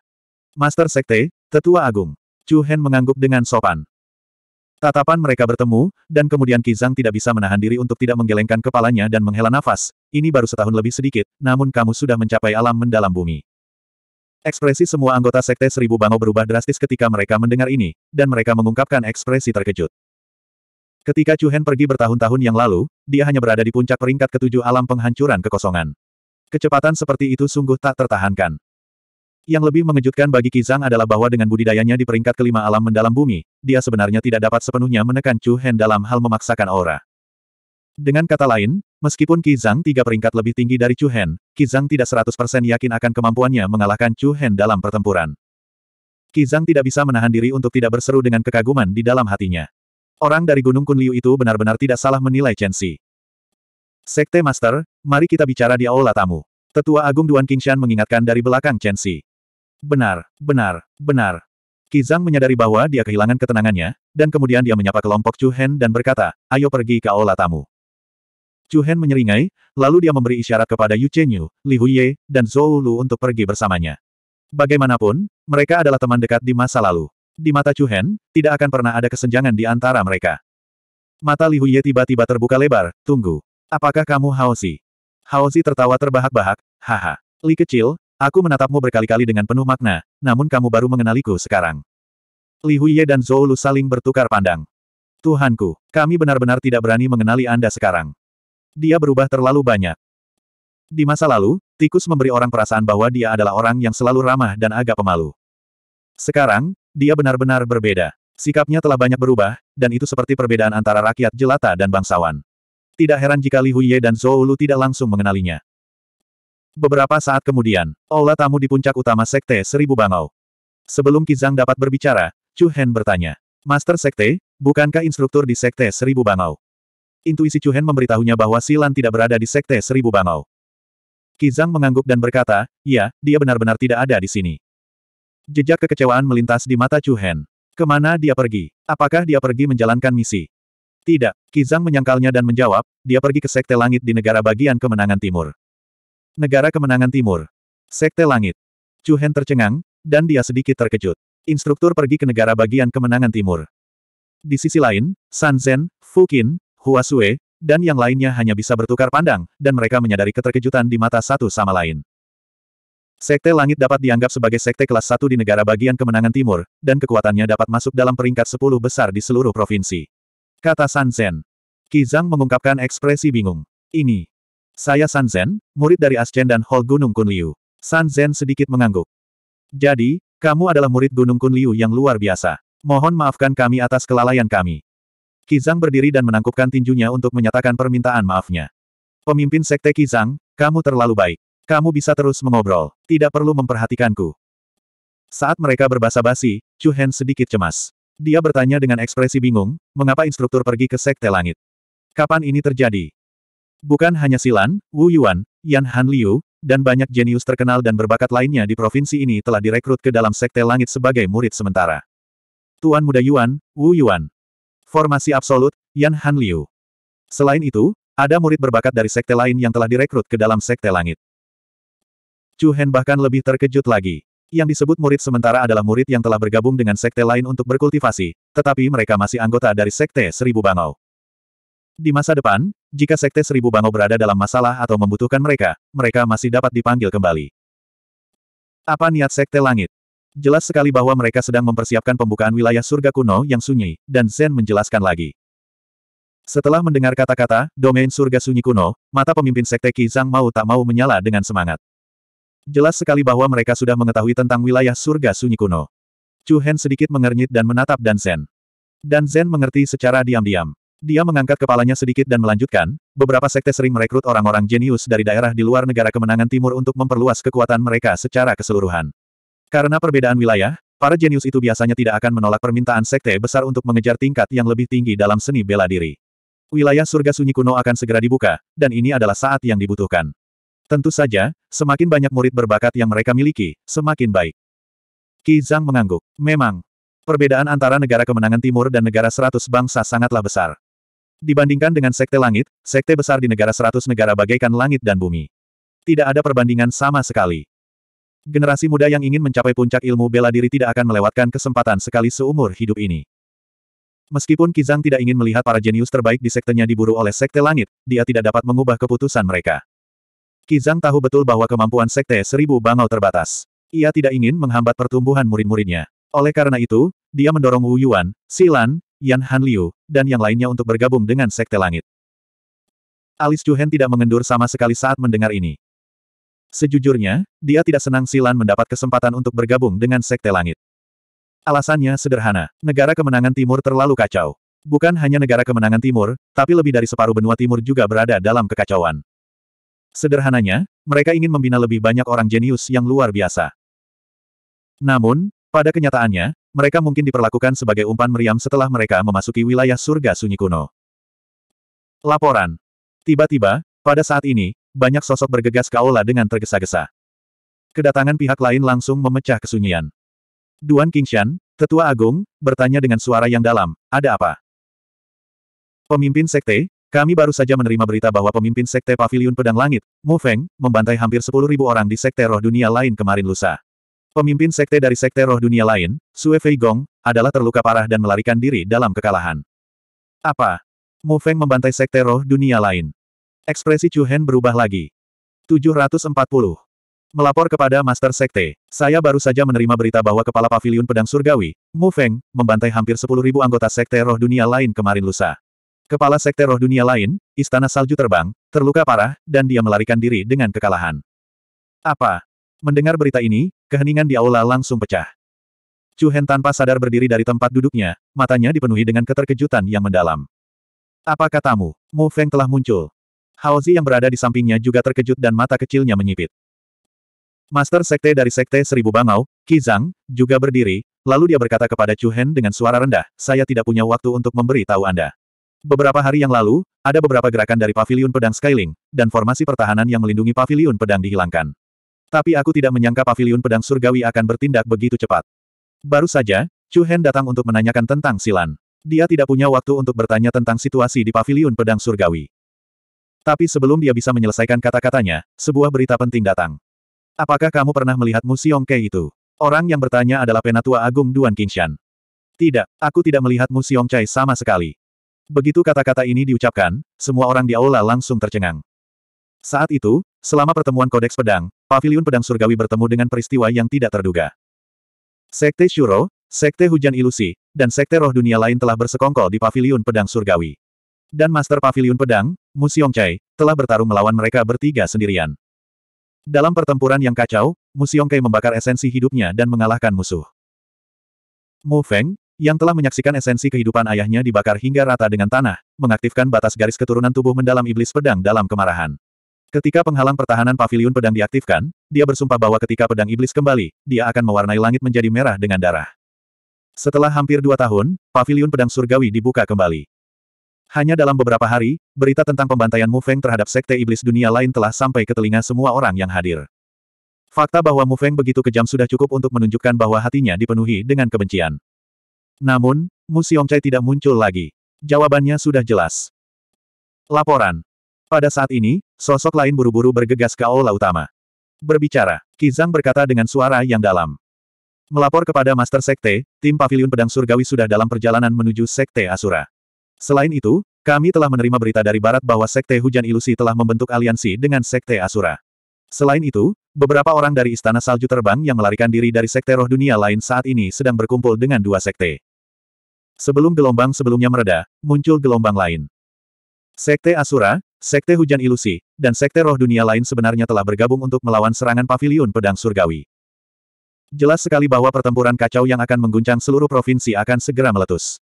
Master Sekte, Tetua Agung. Chu Hen mengangguk dengan sopan. Tatapan mereka bertemu, dan kemudian Kizang tidak bisa menahan diri untuk tidak menggelengkan kepalanya dan menghela nafas. Ini baru setahun lebih sedikit, namun kamu sudah mencapai alam mendalam bumi. Ekspresi semua anggota Sekte Seribu Bangau berubah drastis ketika mereka mendengar ini, dan mereka mengungkapkan ekspresi terkejut. Ketika Chu Hen pergi bertahun-tahun yang lalu, dia hanya berada di puncak peringkat ketujuh alam penghancuran kekosongan. Kecepatan seperti itu sungguh tak tertahankan. Yang lebih mengejutkan bagi Kizang adalah bahwa dengan budidayanya di peringkat kelima alam mendalam bumi, dia sebenarnya tidak dapat sepenuhnya menekan Chu Hen dalam hal memaksakan aura. Dengan kata lain, meskipun Kizang tiga peringkat lebih tinggi dari Chu Hen, Kizang tidak 100% yakin akan kemampuannya mengalahkan Chu Hen dalam pertempuran. Kizang tidak bisa menahan diri untuk tidak berseru dengan kekaguman di dalam hatinya. Orang dari Gunung Kunliu itu benar-benar tidak salah menilai Chen Chensi. Sekte Master, mari kita bicara di aula tamu. Tetua Agung Duan Kingshan mengingatkan dari belakang Chen Chensi. Benar, benar, benar. Kizang menyadari bahwa dia kehilangan ketenangannya, dan kemudian dia menyapa kelompok Chu Hen dan berkata, ayo pergi ke aula tamu. Chu Hen menyeringai, lalu dia memberi isyarat kepada Yu Chenyu, Li Huye, dan Zhou Lu untuk pergi bersamanya. Bagaimanapun, mereka adalah teman dekat di masa lalu. Di mata Chu Hen, tidak akan pernah ada kesenjangan di antara mereka. Mata Li Huye tiba-tiba terbuka lebar, tunggu. Apakah kamu Haozi? Si tertawa terbahak-bahak, haha. Li kecil, Aku menatapmu berkali-kali dengan penuh makna, namun kamu baru mengenaliku sekarang. Li Huiye dan Zhou Lu saling bertukar pandang. Tuhanku, kami benar-benar tidak berani mengenali Anda sekarang. Dia berubah terlalu banyak. Di masa lalu, tikus memberi orang perasaan bahwa dia adalah orang yang selalu ramah dan agak pemalu. Sekarang, dia benar-benar berbeda. Sikapnya telah banyak berubah, dan itu seperti perbedaan antara rakyat jelata dan bangsawan. Tidak heran jika Li Huiye dan Zhou Lu tidak langsung mengenalinya. Beberapa saat kemudian, aula tamu di puncak utama Sekte Seribu Bangau. Sebelum Kizang dapat berbicara, Chu Hen bertanya, Master Sekte, bukankah instruktur di Sekte Seribu Bangau? Intuisi Chu Hen memberitahunya bahwa Silan tidak berada di Sekte Seribu Bangau. Kizang mengangguk dan berkata, ya, dia benar-benar tidak ada di sini. Jejak kekecewaan melintas di mata Chu Hen. Kemana dia pergi? Apakah dia pergi menjalankan misi? Tidak, Kizang menyangkalnya dan menjawab, dia pergi ke Sekte Langit di negara bagian kemenangan timur. Negara Kemenangan Timur. Sekte Langit. Chu Hen tercengang, dan dia sedikit terkejut. Instruktur pergi ke negara bagian Kemenangan Timur. Di sisi lain, San Zhen, Fu Qin, Hua Sue, dan yang lainnya hanya bisa bertukar pandang, dan mereka menyadari keterkejutan di mata satu sama lain. Sekte Langit dapat dianggap sebagai sekte kelas satu di negara bagian Kemenangan Timur, dan kekuatannya dapat masuk dalam peringkat sepuluh besar di seluruh provinsi. Kata San Zhen. Qi mengungkapkan ekspresi bingung. Ini, saya San Zen, murid dari Ascen dan Hall Gunung Kunliu. San Zen sedikit mengangguk. Jadi, kamu adalah murid Gunung Kunliu yang luar biasa. Mohon maafkan kami atas kelalaian kami. Kizang berdiri dan menangkupkan tinjunya untuk menyatakan permintaan maafnya. Pemimpin Sekte Kizang, kamu terlalu baik. Kamu bisa terus mengobrol, tidak perlu memperhatikanku. Saat mereka berbahasa basi, Chu Hen sedikit cemas. Dia bertanya dengan ekspresi bingung, mengapa instruktur pergi ke Sekte Langit? Kapan ini terjadi? Bukan hanya Silan, Wu Yuan, Yan Han Liu, dan banyak jenius terkenal dan berbakat lainnya di provinsi ini telah direkrut ke dalam Sekte Langit sebagai murid sementara. Tuan Muda Yuan, Wu Yuan. Formasi absolut, Yan Han Liu. Selain itu, ada murid berbakat dari sekte lain yang telah direkrut ke dalam Sekte Langit. Chu Hen bahkan lebih terkejut lagi. Yang disebut murid sementara adalah murid yang telah bergabung dengan sekte lain untuk berkultivasi, tetapi mereka masih anggota dari Sekte Seribu Bangau. Di masa depan, jika Sekte Seribu Bangau berada dalam masalah atau membutuhkan mereka, mereka masih dapat dipanggil kembali. Apa niat Sekte Langit? Jelas sekali bahwa mereka sedang mempersiapkan pembukaan wilayah surga kuno yang sunyi, dan Zen menjelaskan lagi. Setelah mendengar kata-kata, domain surga sunyi kuno, mata pemimpin Sekte Kizang mau tak mau menyala dengan semangat. Jelas sekali bahwa mereka sudah mengetahui tentang wilayah surga sunyi kuno. Chu Hen sedikit mengernyit dan menatap Dan Zen. Dan Zen mengerti secara diam-diam. Dia mengangkat kepalanya sedikit dan melanjutkan, beberapa sekte sering merekrut orang-orang jenius dari daerah di luar negara kemenangan timur untuk memperluas kekuatan mereka secara keseluruhan. Karena perbedaan wilayah, para jenius itu biasanya tidak akan menolak permintaan sekte besar untuk mengejar tingkat yang lebih tinggi dalam seni bela diri. Wilayah surga sunyi kuno akan segera dibuka, dan ini adalah saat yang dibutuhkan. Tentu saja, semakin banyak murid berbakat yang mereka miliki, semakin baik. Qi Zhang mengangguk. Memang, perbedaan antara negara kemenangan timur dan negara seratus bangsa sangatlah besar. Dibandingkan dengan sekte langit, sekte besar di negara seratus negara bagaikan langit dan bumi. Tidak ada perbandingan sama sekali. Generasi muda yang ingin mencapai puncak ilmu bela diri tidak akan melewatkan kesempatan sekali seumur hidup ini. Meskipun Kizang tidak ingin melihat para jenius terbaik di sektenya diburu oleh sekte langit, dia tidak dapat mengubah keputusan mereka. Kizang tahu betul bahwa kemampuan sekte seribu bangau terbatas. Ia tidak ingin menghambat pertumbuhan murid-muridnya. Oleh karena itu, dia mendorong Wu Yuan, Silan, Yan Han Liu, dan yang lainnya untuk bergabung dengan Sekte Langit. Alis Chuhen tidak mengendur sama sekali saat mendengar ini. Sejujurnya, dia tidak senang Silan mendapat kesempatan untuk bergabung dengan Sekte Langit. Alasannya sederhana, negara kemenangan timur terlalu kacau. Bukan hanya negara kemenangan timur, tapi lebih dari separuh benua timur juga berada dalam kekacauan. Sederhananya, mereka ingin membina lebih banyak orang jenius yang luar biasa. Namun, pada kenyataannya, mereka mungkin diperlakukan sebagai umpan meriam setelah mereka memasuki wilayah surga sunyi kuno. Laporan. Tiba-tiba, pada saat ini, banyak sosok bergegas ke aula dengan tergesa-gesa. Kedatangan pihak lain langsung memecah kesunyian. Duan Kingshan, tetua agung, bertanya dengan suara yang dalam, ada apa? Pemimpin sekte, kami baru saja menerima berita bahwa pemimpin sekte Paviliun Pedang Langit, Mu Feng, membantai hampir 10.000 orang di sekte roh dunia lain kemarin lusa. Pemimpin sekte dari sekte roh dunia lain, Sue Fei Gong, adalah terluka parah dan melarikan diri dalam kekalahan. Apa? Mu Feng membantai sekte roh dunia lain. Ekspresi Chu Hen berubah lagi. 740. Melapor kepada Master Sekte, saya baru saja menerima berita bahwa Kepala Paviliun Pedang Surgawi, Mu Feng, membantai hampir 10.000 anggota Sekte Roh Dunia lain kemarin lusa. Kepala Sekte Roh Dunia lain, Istana Salju terbang, terluka parah, dan dia melarikan diri dengan kekalahan. Apa? Mendengar berita ini, Keheningan di aula langsung pecah. Chu Hen tanpa sadar berdiri dari tempat duduknya, matanya dipenuhi dengan keterkejutan yang mendalam. Apa katamu? Mu Feng telah muncul. Hao Zi yang berada di sampingnya juga terkejut dan mata kecilnya menyipit. Master Sekte dari Sekte Seribu Bangau, Kizang, juga berdiri, lalu dia berkata kepada Chu Hen dengan suara rendah, saya tidak punya waktu untuk memberi tahu Anda. Beberapa hari yang lalu, ada beberapa gerakan dari Paviliun Pedang Skyling, dan formasi pertahanan yang melindungi Paviliun Pedang dihilangkan. Tapi aku tidak menyangka Pavilion pedang surgawi akan bertindak begitu cepat. Baru saja, Chu Hen datang untuk menanyakan tentang Silan. Dia tidak punya waktu untuk bertanya tentang situasi di Pavilion pedang surgawi. Tapi sebelum dia bisa menyelesaikan kata-katanya, sebuah berita penting datang. Apakah kamu pernah melihat Musiong Ke itu? Orang yang bertanya adalah Penatua Agung Duan Qingshan. Tidak, aku tidak melihat Musiong Chai sama sekali. Begitu kata-kata ini diucapkan, semua orang di aula langsung tercengang. Saat itu, selama pertemuan Kodeks Pedang, Paviliun Pedang Surgawi bertemu dengan peristiwa yang tidak terduga. Sekte Shuro, Sekte Hujan Ilusi, dan Sekte Roh Dunia lain telah bersekongkol di Paviliun Pedang Surgawi. Dan Master Paviliun Pedang, Mu Chai, telah bertarung melawan mereka bertiga sendirian. Dalam pertempuran yang kacau, Mu Xiongcai membakar esensi hidupnya dan mengalahkan musuh. Mu Feng, yang telah menyaksikan esensi kehidupan ayahnya dibakar hingga rata dengan tanah, mengaktifkan batas garis keturunan tubuh mendalam iblis pedang dalam kemarahan. Ketika penghalang pertahanan pavilion pedang diaktifkan, dia bersumpah bahwa ketika pedang iblis kembali, dia akan mewarnai langit menjadi merah dengan darah. Setelah hampir dua tahun, pavilion pedang surgawi dibuka kembali. Hanya dalam beberapa hari, berita tentang pembantaian Mu Feng terhadap sekte iblis dunia lain telah sampai ke telinga semua orang yang hadir. Fakta bahwa Mu Feng begitu kejam sudah cukup untuk menunjukkan bahwa hatinya dipenuhi dengan kebencian. Namun, Mu Xiongcai tidak muncul lagi. Jawabannya sudah jelas. Laporan pada saat ini, sosok lain buru-buru bergegas ke aula utama. Berbicara, Kizang berkata dengan suara yang dalam. Melapor kepada Master Sekte, tim Paviliun Pedang Surgawi sudah dalam perjalanan menuju Sekte Asura. Selain itu, kami telah menerima berita dari Barat bahwa Sekte Hujan Ilusi telah membentuk aliansi dengan Sekte Asura. Selain itu, beberapa orang dari Istana Salju Terbang yang melarikan diri dari Sekte Roh Dunia lain saat ini sedang berkumpul dengan dua Sekte. Sebelum gelombang sebelumnya mereda, muncul gelombang lain. Sekte Asura, Sekte Hujan Ilusi, dan Sekte Roh Dunia lain sebenarnya telah bergabung untuk melawan serangan Paviliun Pedang Surgawi. Jelas sekali bahwa pertempuran kacau yang akan mengguncang seluruh provinsi akan segera meletus.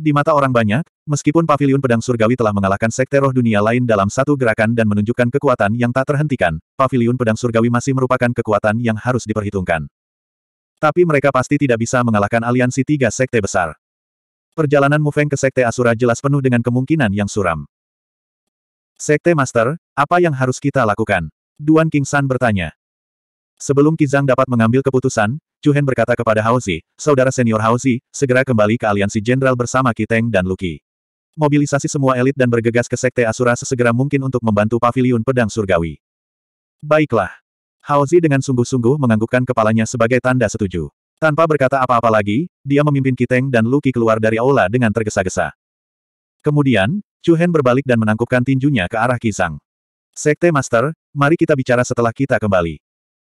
Di mata orang banyak, meskipun Paviliun Pedang Surgawi telah mengalahkan Sekte Roh Dunia lain dalam satu gerakan dan menunjukkan kekuatan yang tak terhentikan, Paviliun Pedang Surgawi masih merupakan kekuatan yang harus diperhitungkan. Tapi mereka pasti tidak bisa mengalahkan aliansi tiga sekte besar. Perjalanan Mu Mufeng ke Sekte Asura jelas penuh dengan kemungkinan yang suram. Sekte Master, apa yang harus kita lakukan? Duan King San bertanya. Sebelum Kizang dapat mengambil keputusan, Chu Hen berkata kepada Haozi, saudara senior Haozi, segera kembali ke aliansi jenderal bersama Kiteng dan Luki. Mobilisasi semua elit dan bergegas ke Sekte Asura sesegera mungkin untuk membantu Paviliun Pedang Surgawi. Baiklah. Haozi dengan sungguh-sungguh menganggukkan kepalanya sebagai tanda setuju. Tanpa berkata apa-apa lagi, dia memimpin Kiteng dan Luki keluar dari aula dengan tergesa-gesa. Kemudian, Chu Hen berbalik dan menangkupkan tinjunya ke arah Kisang. Sekte Master, mari kita bicara setelah kita kembali.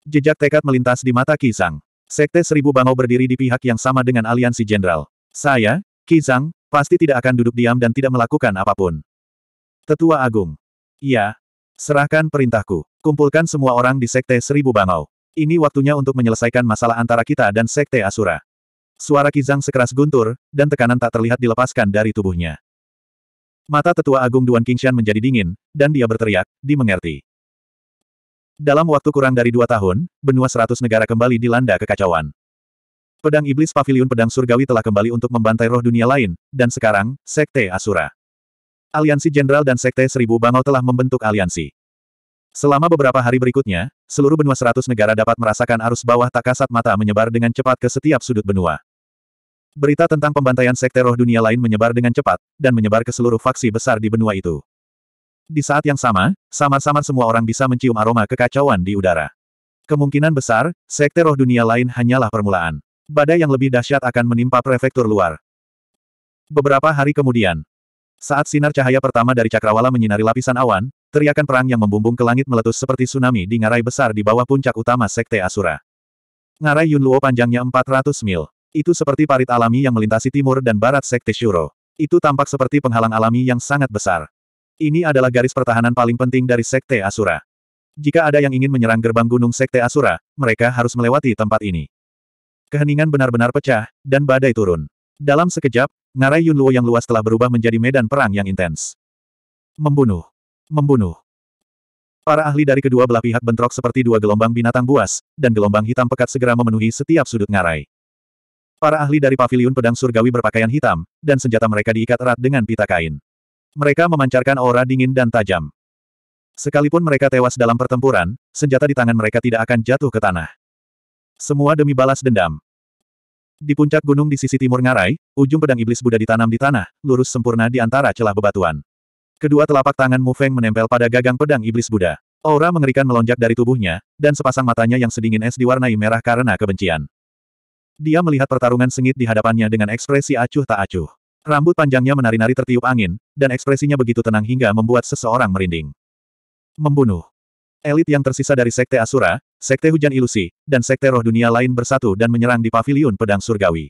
Jejak tekad melintas di mata Kisang. Sekte Seribu Bangau berdiri di pihak yang sama dengan aliansi jenderal. Saya, Kisang, pasti tidak akan duduk diam dan tidak melakukan apapun. Tetua Agung. Iya. Serahkan perintahku. Kumpulkan semua orang di Sekte Seribu Bangau. Ini waktunya untuk menyelesaikan masalah antara kita dan Sekte Asura. Suara Kizang sekeras guntur, dan tekanan tak terlihat dilepaskan dari tubuhnya. Mata tetua agung Duan Kingshan menjadi dingin, dan dia berteriak, dimengerti. Dalam waktu kurang dari dua tahun, benua seratus negara kembali dilanda kekacauan. Pedang Iblis Pavilion Pedang Surgawi telah kembali untuk membantai roh dunia lain, dan sekarang, Sekte Asura. Aliansi Jenderal dan Sekte Seribu Bangau telah membentuk aliansi. Selama beberapa hari berikutnya, seluruh benua seratus negara dapat merasakan arus bawah tak kasat mata menyebar dengan cepat ke setiap sudut benua. Berita tentang pembantaian sekte roh dunia lain menyebar dengan cepat, dan menyebar ke seluruh faksi besar di benua itu. Di saat yang sama, samar-samar semua orang bisa mencium aroma kekacauan di udara. Kemungkinan besar, sekte roh dunia lain hanyalah permulaan. Badai yang lebih dahsyat akan menimpa prefektur luar. Beberapa hari kemudian, saat sinar cahaya pertama dari cakrawala menyinari lapisan awan, teriakan perang yang membumbung ke langit meletus seperti tsunami di ngarai besar di bawah puncak utama Sekte Asura. Ngarai Yunluo panjangnya 400 mil. Itu seperti parit alami yang melintasi timur dan barat Sekte Shuro. Itu tampak seperti penghalang alami yang sangat besar. Ini adalah garis pertahanan paling penting dari Sekte Asura. Jika ada yang ingin menyerang gerbang gunung Sekte Asura, mereka harus melewati tempat ini. Keheningan benar-benar pecah, dan badai turun. Dalam sekejap, ngarai Yunluo yang luas telah berubah menjadi medan perang yang intens. Membunuh. Membunuh. Para ahli dari kedua belah pihak bentrok seperti dua gelombang binatang buas, dan gelombang hitam pekat segera memenuhi setiap sudut ngarai. Para ahli dari paviliun pedang surgawi berpakaian hitam, dan senjata mereka diikat erat dengan pita kain. Mereka memancarkan aura dingin dan tajam. Sekalipun mereka tewas dalam pertempuran, senjata di tangan mereka tidak akan jatuh ke tanah. Semua demi balas dendam. Di puncak gunung di sisi timur ngarai, ujung pedang iblis Buddha ditanam di tanah, lurus sempurna di antara celah bebatuan. Kedua telapak tangan Mu Feng menempel pada gagang pedang iblis Buddha. Aura mengerikan melonjak dari tubuhnya, dan sepasang matanya yang sedingin es diwarnai merah karena kebencian. Dia melihat pertarungan sengit di hadapannya dengan ekspresi acuh tak acuh. Rambut panjangnya menari-nari tertiup angin, dan ekspresinya begitu tenang hingga membuat seseorang merinding. Membunuh. Elit yang tersisa dari Sekte Asura, Sekte Hujan Ilusi, dan Sekte Roh Dunia lain bersatu dan menyerang di Paviliun Pedang Surgawi.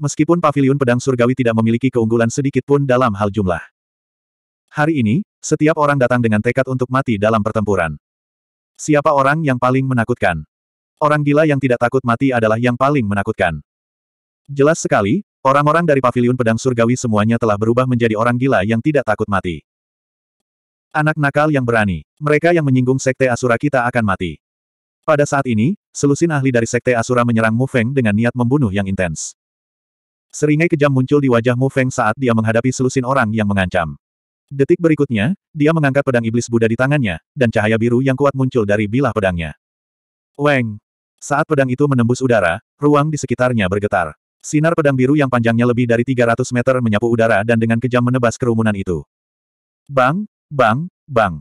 Meskipun Paviliun Pedang Surgawi tidak memiliki keunggulan sedikit pun dalam hal jumlah. Hari ini, setiap orang datang dengan tekad untuk mati dalam pertempuran. Siapa orang yang paling menakutkan? Orang gila yang tidak takut mati adalah yang paling menakutkan. Jelas sekali, orang-orang dari Paviliun Pedang Surgawi semuanya telah berubah menjadi orang gila yang tidak takut mati. Anak nakal yang berani. Mereka yang menyinggung Sekte Asura kita akan mati. Pada saat ini, selusin ahli dari Sekte Asura menyerang Mu Feng dengan niat membunuh yang intens. Seringai kejam muncul di wajah Mu Feng saat dia menghadapi selusin orang yang mengancam. Detik berikutnya, dia mengangkat pedang iblis Buddha di tangannya, dan cahaya biru yang kuat muncul dari bilah pedangnya. Weng! Saat pedang itu menembus udara, ruang di sekitarnya bergetar. Sinar pedang biru yang panjangnya lebih dari 300 meter menyapu udara dan dengan kejam menebas kerumunan itu. Bang, Bang, bang.